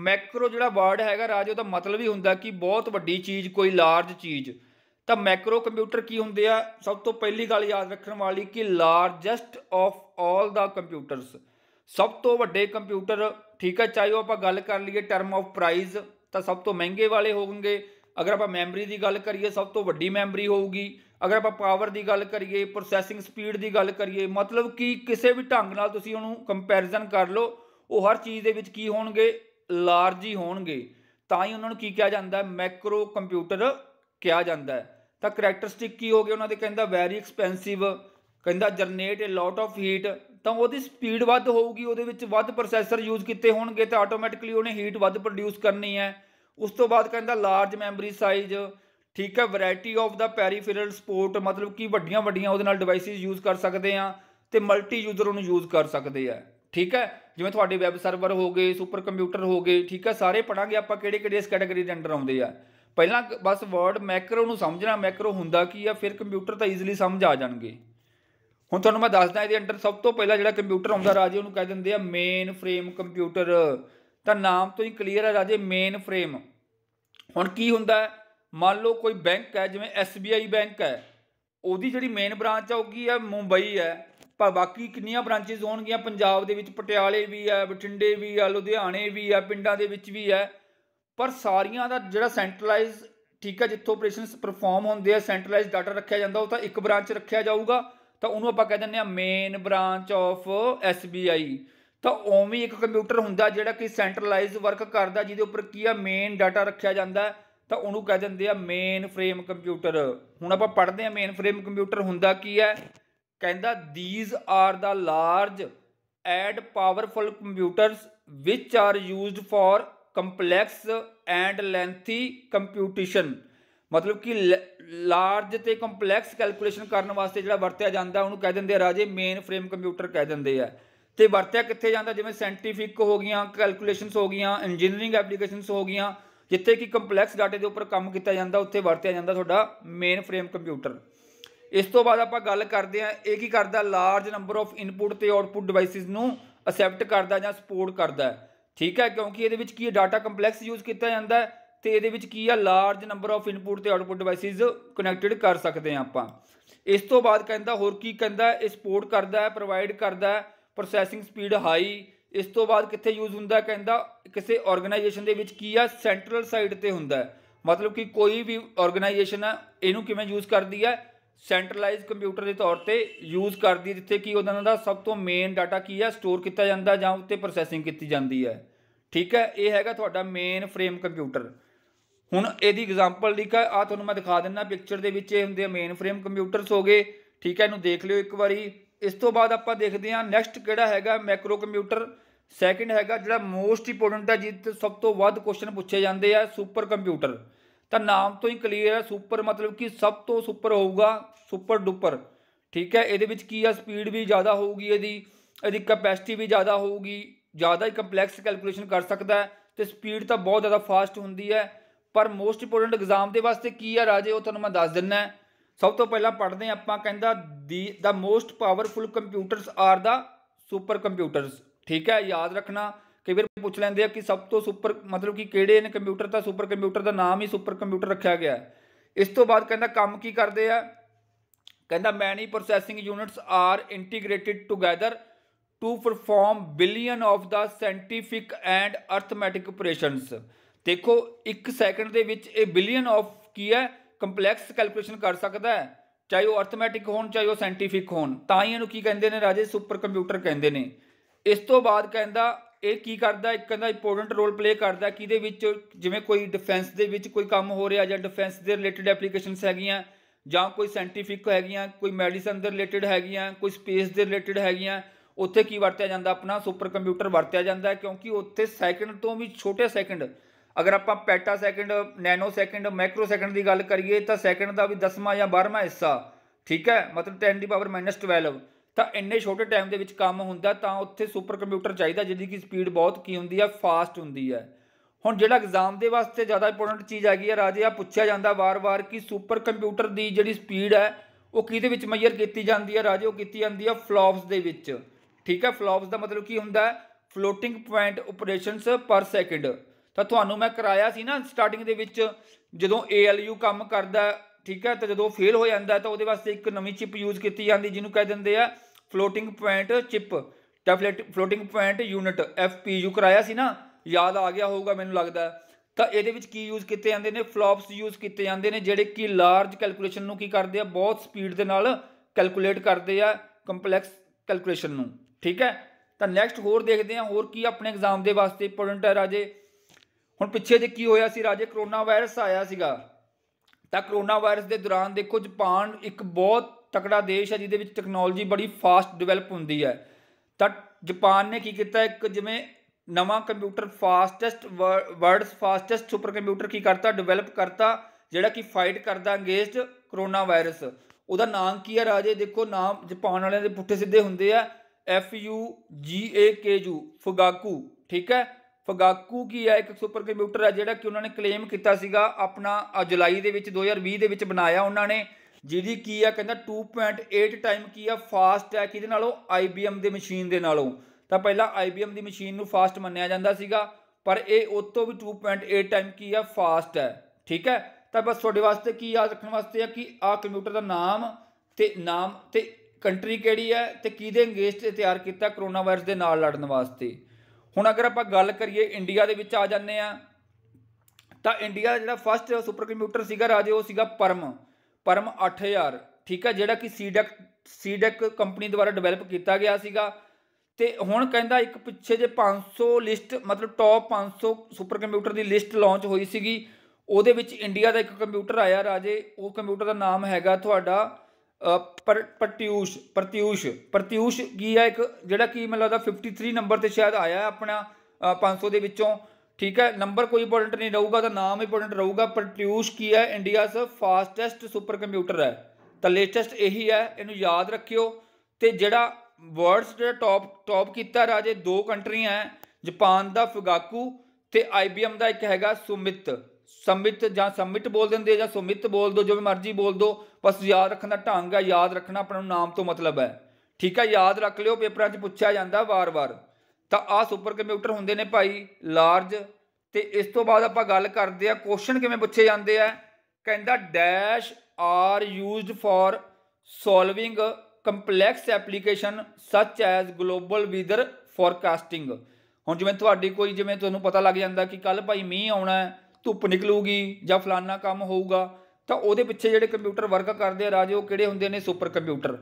ਮੈਕਰੋ ਜਿਹੜਾ ਵਰਡ ਹੈਗਾ ਰਾਜ ਉਹਦਾ ਮਤਲਬ ਹੀ ਹੁੰਦਾ ਕਿ ਬਹੁਤ ਵੱਡੀ ਚੀਜ਼ ਕੋਈ ਲਾਰਜ ਚੀਜ਼ ਤਾਂ ਮੈਕਰੋ ਕੰਪਿਊਟਰ ਕੀ ਹੁੰਦੇ ਆ ਸਭ ਤੋਂ ਪਹਿਲੀ ਗੱਲ ਯਾਦ ਰੱਖਣ ਵਾਲੀ ਕਿ largest of all the computers ਸਭ ਤੋਂ ਵੱਡੇ ਕੰਪਿਊਟਰ ਠੀਕ ਹੈ ਚਾਹੇ ਆਪਾਂ ਗੱਲ ਕਰ ਲਈਏ ਟਰਮ ਆਫ ਪ੍ਰਾਈਸ ਤਾਂ ਸਭ ਤੋਂ ਮਹਿੰਗੇ ਵਾਲੇ ਹੋਣਗੇ ਅਗਰ ਆਪਾਂ ਮੈਮਰੀ ਦੀ ਗੱਲ ਕਰੀਏ ਸਭ ਤੋਂ ਵੱਡੀ ਮੈਮਰੀ ਹੋਊਗੀ ਅਗਰ ਆਪਾਂ ਪਾਵਰ ਦੀ ਗੱਲ ਕਰੀਏ ਪ੍ਰੋਸੈਸਿੰਗ ਸਪੀਡ ਦੀ ਗੱਲ ਕਰੀਏ ਮਤਲਬ ਕਿ ਕਿਸੇ ਵੀ ਢੰਗ ਨਾਲ ਤੁਸੀਂ ਉਹਨੂੰ ਕੰਪੈਰੀਜ਼ਨ ਕਰ ਲਓ ਉਹ ਹਰ ਚੀਜ਼ ਦੇ ਵਿੱਚ ਕੀ ਹੋਣਗੇ ਲਾਰਜ ਹੀ ਹੋਣਗੇ ਤਾਂ ਹੀ ਉਹਨਾਂ ਨੂੰ ਕੀ ਕਿਹਾ ਜਾਂਦਾ ਹੈ ਮੈਕਰੋ ਕੰਪਿਊਟਰ ਕਿਹਾ ਜਾਂਦਾ ਹੈ ਤਾਂ ਕੈਰੈਕਟਰਿਸਟਿਕ ਕੀ ਹੋਗੇ ਉਹਨਾਂ ਦੇ ਕਹਿੰਦਾ ਵੈਰੀ ਐਕਸਪੈਂਸਿਵ ਕਹਿੰਦਾ generate a lot of heat ਤਾਂ ਉਹਦੀ ਸਪੀਡ ਵੱਧ ਹੋਊਗੀ ਉਹਦੇ ਵਿੱਚ ਵੱਧ ਪ੍ਰੋਸੈਸਰ ਯੂਜ਼ ਕੀਤੇ ਹੋਣਗੇ ਤਾਂ ਆਟੋਮੈਟਿਕਲੀ ਉਹਨੇ ਹੀਟ ਵੱਧ ਪ੍ਰੋਡਿਊਸ ਕਰਨੀ ਹੈ ਉਸ ਤੋਂ ਬਾਅਦ ਕਹਿੰਦਾ ਲਾਰਜ ਮੈਮਰੀ ਸਾਈਜ਼ ਠੀਕ ਹੈ variety of the peripheral support ਮਤਲਬ ਕਿ ਵੱਡੀਆਂ ਵੱਡੀਆਂ ਉਹਦੇ ਨਾਲ ਡਿਵਾਈਸਿਸ ਯੂਜ਼ ਕਰ ਸਕਦੇ ਆ ਤੇ ਮਲਟੀ ਯੂਜ਼ਰ ਉਹਨੂੰ ਯੂਜ਼ ਕਰ ਸਕਦੇ ਆ ਠੀਕ ਹੈ ਜਿਵੇਂ ਤੁਹਾਡੇ ਵੈਬ ਸਰਵਰ ਹੋਗੇ ਸੁਪਰ ਕੰਪਿਊਟਰ ਹੋਗੇ ਠੀਕ ਹੈ ਸਾਰੇ ਪੜਾਂਗੇ ਆਪਾਂ ਕਿਹੜੇ ਕਿਹੜੇ ਇਸ ਕੈਟਾਗਰੀ ਦੇ ਅੰਡਰ ਆਉਂਦੇ ਆ ਪਹਿਲਾਂ ਬਸ ਵਰਡ ਮੈਕਰੋ ਨੂੰ ਸਮਝਣਾ ਮੈਕਰੋ ਹੁੰਦਾ ਕੀ ਆ ਫਿਰ ਕੰਪਿਊਟਰ ਤਾਂ ਈਜ਼ੀਲੀ ਸਮਝ ਆ ਜਾਣਗੇ ਹੁਣ ਤੁਹਾਨੂੰ ਮੈਂ ਦੱਸਦਾ ਇਹਦੇ ਅੰਡਰ ਸਭ ਤੋਂ ਪਹਿਲਾਂ ਜਿਹੜਾ ਕੰਪਿਊਟਰ ਆਉਂਦਾ ਰਾਜੇ ਉਹਨੂੰ ਕਹਿ ਦਿੰਦੇ ਆ ਮੇਨ ਫਰੇਮ ਕੰਪਿਊਟਰ ਤਾਂ ਨਾਮ ਤੋਂ ਹੀ ਕਲੀਅਰ ਆ ਰਾਜੇ ਮੇਨ ਫਰੇਮ ਹੁਣ ਕੀ ਹੁੰਦਾ ਮੰਨ ਲਓ ਕੋਈ ਬੈਂਕ ਹੈ ਜਿਵੇਂ SBI ਬੈਂਕ ਹੈ ਉਹਦੀ ਜਿਹੜੀ ਮੇਨ ਬ੍ਰਾਂਚ ਆਉਗੀ ਆ ਮੁੰਬਈ ਹੈ ਪਰ ਬਾਕੀ ਕਿੰਨੀਆਂ ਬ੍ਰਾਂਚੇਜ਼ ਹੋਣਗੀਆਂ ਪੰਜਾਬ ਦੇ ਵਿੱਚ ਪਟਿਆਲੇ ਵੀ ਆ ਬਠਿੰਡੇ ਵੀ ਆ ਲੁਧਿਆਣੇ ਵੀ ਆ ਪਿੰਡਾਂ ਦੇ ਵਿੱਚ ਵੀ ਆ ਪਰ ਸਾਰੀਆਂ ਦਾ ਜਿਹੜਾ ਸੈਂਟਰਲਾਈਜ਼ ਠੀਕ ਹੈ ਜਿੱਥੋਂ ਆਪਰੇਸ਼ਨਸ ਪਰਫਾਰਮ ਹੁੰਦੇ ਆ ਸੈਂਟਰਲਾਈਜ਼ ਡਾਟਾ ਰੱਖਿਆ ਜਾਂਦਾ ਉਹ ਤਾਂ ਇੱਕ ਬ੍ਰਾਂਚ ਰੱਖਿਆ ਜਾਊਗਾ ਤਾਂ ਉਹਨੂੰ ਆਪਾਂ ਕਹਿ ਦਿੰਦੇ ਆ ਮੇਨ ਬ੍ਰਾਂਚ ਆਫ ਐਸਬੀਆਈ ਤਾਂ ਉਵੇਂ ਇੱਕ ਕੰਪਿਊਟਰ ਹੁੰਦਾ ਜਿਹੜਾ ਕਿ ਸੈਂਟਰਲਾਈਜ਼ ਵਰਕ ਕਰਦਾ ਜਿਹਦੇ ਉੱਪਰ ਕੀ ਆ ਮੇਨ ਡਾਟਾ ਰੱਖਿਆ ਜਾਂਦਾ ਤਾਂ ਉਹਨੂੰ ਕਹਿ ਦਿੰਦੇ ਆ ਮੇਨ ਫਰੇਮ ਕੰਪਿਊਟਰ ਹੁਣ ਆਪਾਂ ਪੜ੍ਹਦੇ ਆ ਮੇਨ ਫਰੇਮ ਕੰਪਿਊਟਰ ਹੁੰਦਾ ਕੀ ਹੈ ਕਹਿੰਦਾ these are the large and powerful computers which are used for complex and lengthy computation ਮਤਲਬ ਕਿ ਲਾਰਜ ਤੇ ਕੰਪਲੈਕਸ ਕੈਲਕੂਲੇਸ਼ਨ ਕਰਨ ਵਾਸਤੇ ਜਿਹੜਾ ਵਰਤਿਆ ਜਾਂਦਾ ਉਹਨੂੰ ਕਹਿ ਦਿੰਦੇ ਆ ਰਾਜੇ ਮੇਨ ਫਰੇਮ ਕੰਪਿਊਟਰ ਕਹਿ ਦਿੰਦੇ ਆ ਤੇ ਵਰਤਿਆ ਕਿੱਥੇ ਜਾਂਦਾ ਜਿਵੇਂ ਸੈਂਟੀਫਿਕ ਹੋ ਗਈਆਂ ਕੈਲਕੂਲੇਸ਼ਨਸ ਹੋ ਗਈਆਂ ਇੰਜੀਨੀਅਰਿੰਗ ਐਪਲੀਕੇਸ਼ਨਸ ਹੋ ਗਈਆਂ ਜਿੱਥੇ ਕਿ ਕੰਪਲੈਕਸ ਡਾਟੇ ਦੇ ਉੱਪਰ ਕੰਮ ਕੀਤਾ ਜਾਂਦਾ ਉੱਥੇ ਵਰਤਿਆ ਜਾਂਦਾ ਤੁਹਾਡਾ ਮੇਨ ਫਰੇਮ ਕੰਪਿਊਟਰ ਇਸ ਤੋਂ ਬਾਅਦ ਆਪਾਂ ਗੱਲ ਕਰਦੇ ਆ ਇਹ ਕੀ ਕਰਦਾ ਲਾਰਜ ਨੰਬਰ ਆਫ ਇਨਪੁਟ ਤੇ ਆਊਟਪੁਟ ਡਿਵਾਈਸਿਸ ਨੂੰ ਅਸੈਪਟ ਕਰਦਾ ਜਾਂ ਸਪੋਰਟ ਕਰਦਾ ਹੈ ਠੀਕ ਹੈ ਕਿਉਂਕਿ ਇਹਦੇ ਵਿੱਚ ਕੀ ਹੈ ਡਾਟਾ ਕੰਪਲੈਕਸ ਯੂਜ਼ ਕੀਤਾ ਜਾਂਦਾ ਹੈ ਤੇ ਇਹਦੇ ਵਿੱਚ ਕੀ ਆ ਲਾਰਜ ਨੰਬਰ ਆਫ ਇਨਪੁਟ ਤੇ ਆਊਟਪੁਟ ਡਿਵਾਈਸਿਸ ਕਨੈਕਟਡ ਕਰ ਸਕਦੇ ਆ ਆਪਾਂ ਇਸ ਤੋਂ ਬਾਅਦ ਕਹਿੰਦਾ ਹੋਰ ਕੀ ਕਹਿੰਦਾ ਇਹ ਸਪੋਰਟ ਕਰਦਾ ਹੈ ਪ੍ਰੋਵਾਈਡ ਕਰਦਾ ਹੈ ਪ੍ਰੋਸੈਸਿੰਗ ਸਪੀਡ ਹਾਈ ਇਸ ਤੋਂ ਬਾਅਦ ਕਿੱਥੇ ਯੂਜ਼ ਹੁੰਦਾ ਕਹਿੰਦਾ ਕਿਸੇ ਆਰਗੇਨਾਈਜੇਸ਼ਨ ਦੇ ਵਿੱਚ ਕੀ ਆ ਸੈਂਟਰਲ ਸਾਈਡ ਤੇ ਹੁੰਦਾ ਮਤਲਬ ਕਿ ਕੋਈ ਵੀ ਆਰਗੇਨਾਈਜੇਸ਼ਨ ਇਹਨੂੰ ਕਿਵੇਂ ਯੂਜ਼ ਕਰਦੀ ਹੈ ਸੈਂਟਰਲਾਈਜ਼ ਕੰਪਿਊਟਰ ਦੇ ਤੌਰ ਤੇ ਯੂਜ਼ ਕਰਦੀ ਜਿੱਥੇ ਕੀ ਉਹਨਾਂ ਦਾ ਸਭ ਤੋਂ ਮੇਨ ਡਾਟਾ ਕੀ ਹੈ ਸਟੋਰ ਕੀਤਾ ਜਾਂਦਾ ਜਾਂ ਉੱਤੇ ਪ੍ਰੋਸੈਸਿੰਗ ਕੀਤੀ ਜਾਂਦੀ ਹੈ ਠੀਕ ਹੈ ਇਹ ਹੈਗਾ ਤੁਹਾਡਾ ਮੇਨ ਫਰੇਮ ਕੰਪਿਊਟਰ ਹੁਣ ਇਹਦੀ ਐਗਜ਼ਾਮਪਲ ਦੀ ਆ ਤੁਹਾਨੂੰ ਮੈਂ ਦਿਖਾ ਦਿੰਦਾ ਪਿਕਚਰ ਦੇ ਵਿੱਚ ਇਹ ਹੁੰਦੇ ਆ ਮੇਨ ਫਰੇਮ ਕੰਪਿਊਟਰਸ ਹੋਗੇ ਠੀਕ ਹੈ ਇਹਨੂੰ ਦੇਖ ਲਿਓ ਇੱਕ ਵਾਰੀ ਇਸ ਤੋਂ ਬਾਅਦ ਆਪਾਂ ਦੇਖਦੇ ਹਾਂ ਨੈਕਸਟ ਕਿਹੜਾ ਹੈਗਾ ਮੈਕਰੋ ਕੰਪਿਊਟਰ ਸੈਕਿੰਡ ਹੈਗਾ ਜਿਹੜਾ ਮੋਸਟ ਇੰਪੋਰਟੈਂਟ ਹੈ ਜਿੱਥੇ ਸਭ ਤੋਂ ਵੱਧ ਕੁਐਸਚਨ ਪੁੱਛੇ ਜਾਂਦੇ ਆ ਸੁਪਰ ਕੰਪਿਊਟਰ ਤਾਂ ਨਾਮ ਤੋਂ ਹੀ ਕਲੀਅਰ ਹੈ ਸੁਪਰ ਮਤਲਬ ਕਿ ਸਭ ਤੋਂ ਸੁਪਰ ਹੋਊਗਾ ਸੁਪਰ ਡੁਪਰ ਠੀਕ ਹੈ ਇਹਦੇ ਵਿੱਚ ਕੀ ਆ ਸਪੀਡ ਵੀ ਜ਼ਿਆਦਾ ਹੋਊਗੀ ਇਹਦੀ ਇਹਦੀ ਕੈਪੈਸਿਟੀ ਵੀ ਜ਼ਿਆਦਾ ਹੋਊਗੀ ਜ਼ਿਆਦਾ ਹੀ ਕੰਪਲੈਕਸ ਕੈਲਕੂਲੇਸ਼ਨ ਕਰ ਸਕਦਾ ਹੈ ਤੇ ਸਪੀਡ ਤਾਂ ਬਹੁਤ ਜ਼ਿਆਦਾ ਫਾਸਟ ਹੁੰਦੀ ਹੈ ਪਰ ਮੋਸਟ ਇੰਪੋਰਟੈਂਟ ਐਗਜ਼ਾਮ ਦੇ ਵਾਸਤੇ ਕੀ ਆ ਰਾਜੇ ਉਹ ਤੁਹਾਨੂੰ ਮੈਂ ਦੱਸ ਦਿੰਨਾ ਸਭ ਤੋਂ ਪਹਿਲਾਂ ਪੜ੍ਹਦੇ ਆਪਾਂ ਕਹਿੰਦਾ the the most powerful computers are the super computers ਠੀਕ ਹੈ ਯਾਦ ਰੱਖਣਾ ਕਈ ਵਾਰ ਪੁੱਛ ਲੈਂਦੇ ਆ ਕਿ ਸਭ ਤੋਂ ਸੁਪਰ ਮਤਲਬ ਕਿ ਕਿਹੜੇ ਨੇ ਕੰਪਿਊਟਰ ਤਾਂ ਸੁਪਰ ਕੰਪਿਊਟਰ ਦਾ ਨਾਮ ਹੀ ਸੁਪਰ ਕੰਪਿਊਟਰ ਰੱਖਿਆ ਗਿਆ ਇਸ ਤੋਂ ਬਾਅਦ ਕਹਿੰਦਾ ਕੰਮ ਕੀ ਕਰਦੇ ਆ ਕਹਿੰਦਾ many processing units are integrated together to perform billion of the scientific and arithmetic operations ਦੇਖੋ 1 ਸੈਕਿੰਡ ਦੇ ਵਿੱਚ ਇਹ ਬਿਲੀਅਨ ਆਫ ਕੀ ਹੈ ਕੰਪਲੈਕਸ ਕੈਲਕੂਲੇਸ਼ਨ ਕਰ ਸਕਦਾ ਹੈ ਚਾਹੇ ਉਹ ਅਰਥਮੈਟਿਕ ਹੋਣ ਚਾਹੇ ਉਹ ਸੈਂਟੀਫਿਕ ਹੋਣ ਤਾਂ ਹੀ ਇਹਨੂੰ ਕੀ ਕਹਿੰਦੇ ਨੇ ਰਾਜੇ ਸੁਪਰ ਕੰਪਿਊਟਰ ਕਹਿੰਦੇ ਨੇ ਇਸ ਤੋਂ ਬਾਅਦ ਕਹਿੰਦਾ ਇਹ ਕੀ ਕਰਦਾ ਇੱਕ ਕਹਿੰਦਾ ਇੰਪੋਰਟੈਂਟ ਰੋਲ ਪਲੇ ਕਰਦਾ ਕਿਹਦੇ ਵਿੱਚ ਜਿਵੇਂ ਕੋਈ ਡਿਫੈਂਸ ਦੇ ਵਿੱਚ ਕੋਈ ਕੰਮ ਹੋ ਰਿਹਾ ਜਾਂ ਡਿਫੈਂਸ ਦੇ ਰਿਲੇਟਡ ਐਪਲੀਕੇਸ਼ਨਸ ਹੈਗੀਆਂ ਜਾਂ ਕੋਈ ਸੈਂਟੀਫਿਕ ਹੈਗੀਆਂ ਕੋਈ ਮੈਡੀਸਨ ਦੇ ਰਿਲੇਟਡ ਹੈਗੀਆਂ ਕੋਈ ਸਪੇਸ ਦੇ ਰਿਲੇਟਡ ਹੈਗੀਆਂ ਉੱਥੇ ਕੀ ਵਰਤਿਆ ਜਾਂਦਾ ਆਪਣਾ ਸੁਪਰ ਕੰਪਿਊਟਰ ਵਰਤਿਆ ਜਾਂਦਾ ਕਿਉਂਕਿ ਉੱਥੇ ਸੈਕਿੰਡ ਤੋਂ ਵੀ ਛੋਟੇ ਸੈਕਿੰਡ ਅਗਰ ਆਪਾਂ peta second nano second micro second ਦੀ ਗੱਲ ਕਰੀਏ ਤਾਂ ਸੈਕਿੰਡ ਦਾ ਵੀ 10ਵਾਂ ਜਾਂ 12ਵਾਂ ਹਿੱਸਾ ਠੀਕ ਹੈ ਮਤਲਬ 10 ਦੀ ਪਾਵਰ -12 ਤਾਂ ਇੰਨੇ ਛੋਟੇ ਟਾਈਮ ਦੇ ਵਿੱਚ ਕੰਮ ਹੁੰਦਾ ਤਾਂ ਉੱਥੇ ਸੁਪਰ ਕੰਪਿਊਟਰ ਚਾਹੀਦਾ ਜਿਹਦੀ ਕਿ ਸਪੀਡ ਬਹੁਤ ਕੀ ਹੁੰਦੀ ਆ ਫਾਸਟ ਹੁੰਦੀ ਹੈ ਹੁਣ ਜਿਹੜਾ ਐਗਜ਼ਾਮ ਦੇ ਵਾਸਤੇ ਜ਼ਿਆਦਾ ਇੰਪੋਰਟੈਂਟ ਚੀਜ਼ ਹੈਗੀ ਆ ਰਾਜੇ ਆ ਪੁੱਛਿਆ ਜਾਂਦਾ ਵਾਰ-ਵਾਰ ਕਿ ਸੁਪਰ ਕੰਪਿਊਟਰ ਦੀ ਜਿਹੜੀ ਸਪੀਡ ਹੈ ਉਹ ਕਿਹਦੇ ਵਿੱਚ ਮੈਜ਼ਰ ਕੀਤੀ ਜਾਂਦੀ ਹੈ ਰਾਜੇ ਉਹ ਕੀਤੀ ਜਾਂਦੀ ਆ ਫਲੌਪਸ ਦੇ ਵਿੱਚ ਠੀਕ ਹੈ ਫਲੌਪਸ ਦਾ ਮਤਲਬ ਕੀ ਹੁੰਦਾ floating point operations per second ਤਾਂ ਤੁਹਾਨੂੰ ਮੈਂ ਕਰਾਇਆ ਸੀ ਨਾ ਸਟਾਰਟਿੰਗ ਦੇ ਵਿੱਚ ਜਦੋਂ ALU ਕੰਮ ਕਰਦਾ ਠੀਕ ਹੈ ਤਾਂ ਜਦੋਂ ਫੇਲ ਹੋ ਜਾਂਦਾ ਤਾਂ ਉਹਦੇ ਵਾਸਤੇ ਇੱਕ ਨਵੀਂ ਚਿਪ ਯੂਜ਼ ਕੀਤੀ ਜਾਂਦੀ ਜਿਹਨੂੰ ਕਹਿ ਦਿੰਦੇ ਆ ਫਲੋਟਿੰਗ ਪੁਆਇੰਟ ਚਿਪ ਜਾਂ floating point unit F P U ਕਰਾਇਆ ਸੀ ਨਾ ਯਾਦ ਆ ਗਿਆ ਹੋਊਗਾ ਮੈਨੂੰ ਲੱਗਦਾ ਤਾਂ ਇਹਦੇ ਵਿੱਚ ਕੀ ਯੂਜ਼ ਕੀਤੇ ਜਾਂਦੇ ਨੇ ਫਲੌਪਸ ਯੂਜ਼ ਕੀਤੇ ਜਾਂਦੇ ਨੇ ਜਿਹੜੇ ਕਿ ਲਾਰਜ ਕੈਲਕੂਲੇਸ਼ਨ ਨੂੰ ਕੀ ਕਰਦੇ ਆ ਬਹੁਤ ਸਪੀਡ ਦੇ ਨਾਲ ਕੈਲਕੂਲੇਟ ਕਰਦੇ ਆ ਕੰਪਲੈਕਸ ਕੈਲਕੂਲੇਸ਼ਨ ਨੂੰ ਠੀਕ ਹੈ ਤਾਂ ਨੈਕਸਟ ਹੋਰ ਦੇਖਦੇ ਆ ਹੋਰ ਕੀ ਆਪਣੇ ਐਗਜ਼ਾਮ ਦੇ ਵਾਸਤੇ ਇੰਪੋਰਟੈਂਟ ਹੈ ਰਾਜੇ ਹੁਣ ਪਿੱਛੇ ਜੇ ਕੀ ਹੋਇਆ ਸੀ ਰਾਜੇ ਕਰੋਨਾ ਵਾਇਰਸ ਆਇਆ ਸੀਗਾ ਤਾਂ ਕਰੋਨਾ ਵਾਇਰਸ ਦੇ ਦੌਰਾਨ ਦੇਖੋ ਜਪਾਨ ਇੱਕ ਬਹੁਤ ਤਕੜਾ ਦੇਸ਼ ਹੈ ਜਿਹਦੇ ਵਿੱਚ ਟੈਕਨੋਲੋਜੀ ਬੜੀ ਫਾਸਟ ਡਿਵੈਲਪ ਹੁੰਦੀ ਹੈ ਤਾਂ ਜਾਪਾਨ ਨੇ ਕੀ ਕੀਤਾ ਇੱਕ ਜਿਵੇਂ ਨਵਾਂ computer fastest world's fastest super computer ਕੀ ਕਰਤਾ ਡਿਵੈਲਪ ਕਰਤਾ ਜਿਹੜਾ ਕਿ ਫਾਈਟ ਕਰਦਾ ਅਗੇਂਸਟ ਕਰੋਨਾ ਵਾਇਰਸ ਉਹਦਾ ਨਾਮ ਕੀ ਹੈ ਰਾਜੇ ਦੇਖੋ ਨਾਮ ਜਾਪਾਨ ਵਾਲਿਆਂ ਦੇ ਪੁੱਠੇ ਸਿੱਧੇ ਹੁੰਦੇ ਆ ਐਫ ਯੂ ਜੀ ਏ ਕੇ ਯੂ ਫਗਾਕੂ ਠੀਕ ਹੈ ਫਗਾਕੂ ਕੀ ਹੈ ਇੱਕ ਸੁਪਰ ਕੰਪਿਊਟਰ ਹੈ ਜਿਹੜਾ ਕਿ ਉਹਨਾਂ ਨੇ ਕਲੇਮ ਕੀਤਾ ਸੀਗਾ ਆਪਣਾ ਜੁਲਾਈ ਦੇ ਵਿੱਚ 2020 ਦੇ ਵਿੱਚ ਬਣਾਇਆ ਉਹਨਾਂ ਨੇ ਜਿਹਦੀ ਕੀ ਆ ਕਹਿੰਦਾ 2.8 ਟਾਈਮ ਕੀ ਆ ਫਾਸਟ ਹੈ ਕਿਹਦੇ ਨਾਲੋਂ IBM ਦੇ ਮਸ਼ੀਨ ਦੇ ਨਾਲੋਂ ਤਾਂ ਪਹਿਲਾਂ IBM ਦੀ ਮਸ਼ੀਨ ਨੂੰ ਫਾਸਟ ਮੰਨਿਆ ਜਾਂਦਾ ਸੀਗਾ ਪਰ ਇਹ ਉਸ ਤੋਂ ਵੀ 2.8 ਟਾਈਮ ਕੀ ਆ ਫਾਸਟ ਹੈ ਠੀਕ ਹੈ ਤਾਂ ਬਸ ਤੁਹਾਡੇ ਵਾਸਤੇ ਕੀ ਯਾਦ ਰੱਖਣ ਵਾਸਤੇ ਆ ਕਿ ਆ ਕੰਪਿਊਟਰ ਦਾ ਨਾਮ ਤੇ ਨਾਮ ਤੇ ਕੰਟਰੀ ਕਿਹੜੀ ਹੈ ਤੇ ਕਿਹਦੇ ਅੰਗੇਸਟ ਤੇ ਤਿਆਰ ਕੀਤਾ ਕਰੋਨਾ ਵਾਇਰਸ ਦੇ ਨਾਲ ਲੜਨ ਵਾਸਤੇ ਹੁਣ ਅਗਰ ਆਪਾਂ ਗੱਲ ਕਰੀਏ ਇੰਡੀਆ ਦੇ ਵਿੱਚ ਆ ਜਾਂਦੇ ਆ ਤਾਂ ਇੰਡੀਆ ਦਾ ਜਿਹੜਾ ਫਸਟ ਸੁਪਰ ਕੰਪਿਊਟਰ ਸੀਗਾ ਰਾਜੇ ਉਹ ਸੀਗਾ ਪਰਮ ਪਰਮ 8000 ਠੀਕ ਹੈ ਜਿਹੜਾ ਕਿ CDAC CDAC e e company ਦੁਆਰਾ ਡਿਵੈਲਪ ਕੀਤਾ ਗਿਆ ਸੀਗਾ ਤੇ ਹੁਣ ਕਹਿੰਦਾ ਇੱਕ ਪਿੱਛੇ ਜੇ 500 ਲਿਸਟ ਮਤਲਬ ਟੌਪ 500 ਸੁਪਰ ਕੰਪਿਊਟਰ ਦੀ ਲਿਸਟ ਲਾਂਚ ਹੋਈ ਸੀਗੀ ਉਹਦੇ ਵਿੱਚ ਇੰਡੀਆ ਦਾ ਇੱਕ ਕੰਪਿਊਟਰ ਆਇਆ ਰਾਜੇ ਉਹ ਕੰਪਿਊਟਰ ਦਾ ਨਾਮ ਹੈਗਾ ਤੁਹਾਡਾ ਪ੍ਰਤਿਊਸ਼ ਪ੍ਰਤਿਊਸ਼ ਪ੍ਰਤਿਊਸ਼ ਕੀ ਹੈ ਇੱਕ ਜਿਹੜਾ ਕੀ ਮੈਨੂੰ ਲੱਗਦਾ 53 ਨੰਬਰ ਤੇ ਸ਼ਾਇਦ ਆਇਆ ਆਪਣਾ 500 ਦੇ ਵਿੱਚੋਂ ਠੀਕ ਹੈ ਨੰਬਰ ਕੋਈ ਇੰਪੋਰਟੈਂਟ ਨਹੀਂ ਰਹੂਗਾ ਤਾਂ ਨਾਮ ਇੰਪੋਰਟੈਂਟ ਰਹੂਗਾ ਪ੍ਰੋਡਿਊਸ ਕੀ ਹੈ ਇੰਡੀਆਸ ਫਾਸਟੈਸਟ ਸੁਪਰ ਕੰਪਿਊਟਰ ਹੈ ਤਾਂ ਲੇਟੈਸਟ ਇਹੀ ਹੈ ਇਹਨੂੰ ਯਾਦ ਰੱਖਿਓ ਤੇ ਜਿਹੜਾ ਵਰਡਸ ਜਿਹੜਾ ਟੌਪ ਟੌਪ ਕੀਤਾ ਰਾਜੇ ਦੋ ਕੰਟਰੀਆਂ ਹੈ ਜਾਪਾਨ ਦਾ ਫੁਗਾਕੂ ਤੇ IBM ਦਾ ਇੱਕ ਹੈਗਾ ਸੁਮਿਤ ਸਮਿਤ ਜਾਂ ਸਮਿਤ ਬੋਲ ਦਿੰਦੇ ਆ ਜਾਂ ਸੁਮਿਤ ਬੋਲ ਦੋ ਵੀ ਮਰਜ਼ੀ ਬੋਲ ਦੋ ਬਸ ਯਾਦ ਰੱਖਣ ਦਾ ਢੰਗ ਹੈ ਯਾਦ ਰੱਖਣਾ ਆਪਣਾ ਨਾਮ ਤੋਂ ਮਤਲਬ ਹੈ ਠੀਕ ਹੈ ਯਾਦ ਰੱਖ ਲਿਓ ਪੇਪਰਾਂ 'ਚ ਪੁੱਛਿਆ ਜਾਂਦਾ ਵਾਰ-ਵਾਰ ਤਾਂ ਆ ਸੁਪਰ ਕੰਪਿਊਟਰ ਹੁੰਦੇ ਨੇ ਭਾਈ ਲਾਰਜ ਤੇ ਇਸ ਤੋਂ ਬਾਅਦ ਆਪਾਂ ਗੱਲ ਕਰਦੇ ਆ ਕੁਐਸਚਨ ਕਿਵੇਂ ਪੁੱਛੇ ਜਾਂਦੇ ਆ ਕਹਿੰਦਾ dash are used for solving complex application such as global weather forecasting ਹੁਣ ਜਿਵੇਂ ਤੁਹਾਡੀ ਕੋਈ ਜਿਵੇਂ ਤੁਹਾਨੂੰ ਪਤਾ ਲੱਗ ਜਾਂਦਾ ਕਿ ਕੱਲ ਭਾਈ ਮੀਂਹ ਆਉਣਾ ਹੈ ਧੁੱਪ ਨਿਕਲੂਗੀ ਜਾਂ ਫਲਾਨਾ ਕੰਮ ਹੋਊਗਾ ਤਾਂ ਉਹਦੇ ਪਿੱਛੇ ਜਿਹੜੇ ਕੰਪਿਊਟਰ ਵਰਕ ਕਰਦੇ ਆ ਰਾਜੇ ਉਹ ਕਿਹੜੇ ਹੁੰਦੇ ਨੇ ਸੁਪਰ ਕੰਪਿਊਟਰ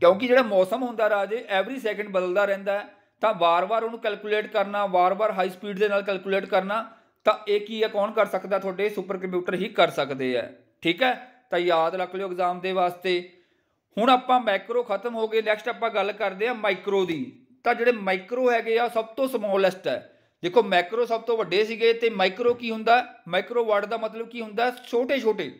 ਕਿਉਂਕਿ ਜਿਹੜਾ ਮੌਸਮ ਹੁੰਦਾ ਰਾਜੇ ਐਵਰੀ ਸੈਕਿੰਡ ਬਦਲਦਾ ਰਹਿੰਦਾ ਹੈ ਤਾਂ ਵਾਰ-ਵਾਰ ਉਹਨੂੰ ਕੈਲਕੂਲੇਟ ਕਰਨਾ ਵਾਰ-ਵਾਰ ਹਾਈ ਸਪੀਡ ਦੇ ਨਾਲ ਕੈਲਕੂਲੇਟ ਕਰਨਾ ਤਾਂ ਇਹ ਕੀ ਹੈ ਕੌਣ ਕਰ ਸਕਦਾ ਤੁਹਾਡੇ ਸੁਪਰ ਕੰਪਿਊਟਰ ਹੀ ਕਰ ਸਕਦੇ ਆ ਠੀਕ ਹੈ ਤਾਂ ਯਾਦ ਰੱਖ ਲਿਓ ਐਗਜ਼ਾਮ ਦੇ ਵਾਸਤੇ ਹੁਣ ਆਪਾਂ ਮੈਕਰੋ ਖਤਮ ਹੋ ਗਏ ਨੈਕਸਟ ਆਪਾਂ ਗੱਲ ਕਰਦੇ ਆ ਮਾਈਕਰੋ ਦੀ ਤਾਂ ਜਿਹੜੇ ਮਾਈਕਰੋ ਹੈਗੇ ਆ ਸਭ ਤੋਂ ਸਮਾਲੈਸਟ ਹੈ ਦੇਖੋ ਮੈਕਰੋ ਸਭ ਤੋਂ ਵੱਡੇ ਸੀਗੇ ਤੇ ਮਾਈਕਰੋ ਕੀ ਹੁੰਦਾ ਮਾਈਕਰੋ ਵਰਡ ਦਾ ਮਤਲਬ ਕੀ ਹੁੰਦਾ ਛੋਟੇ-ਛੋਟੇ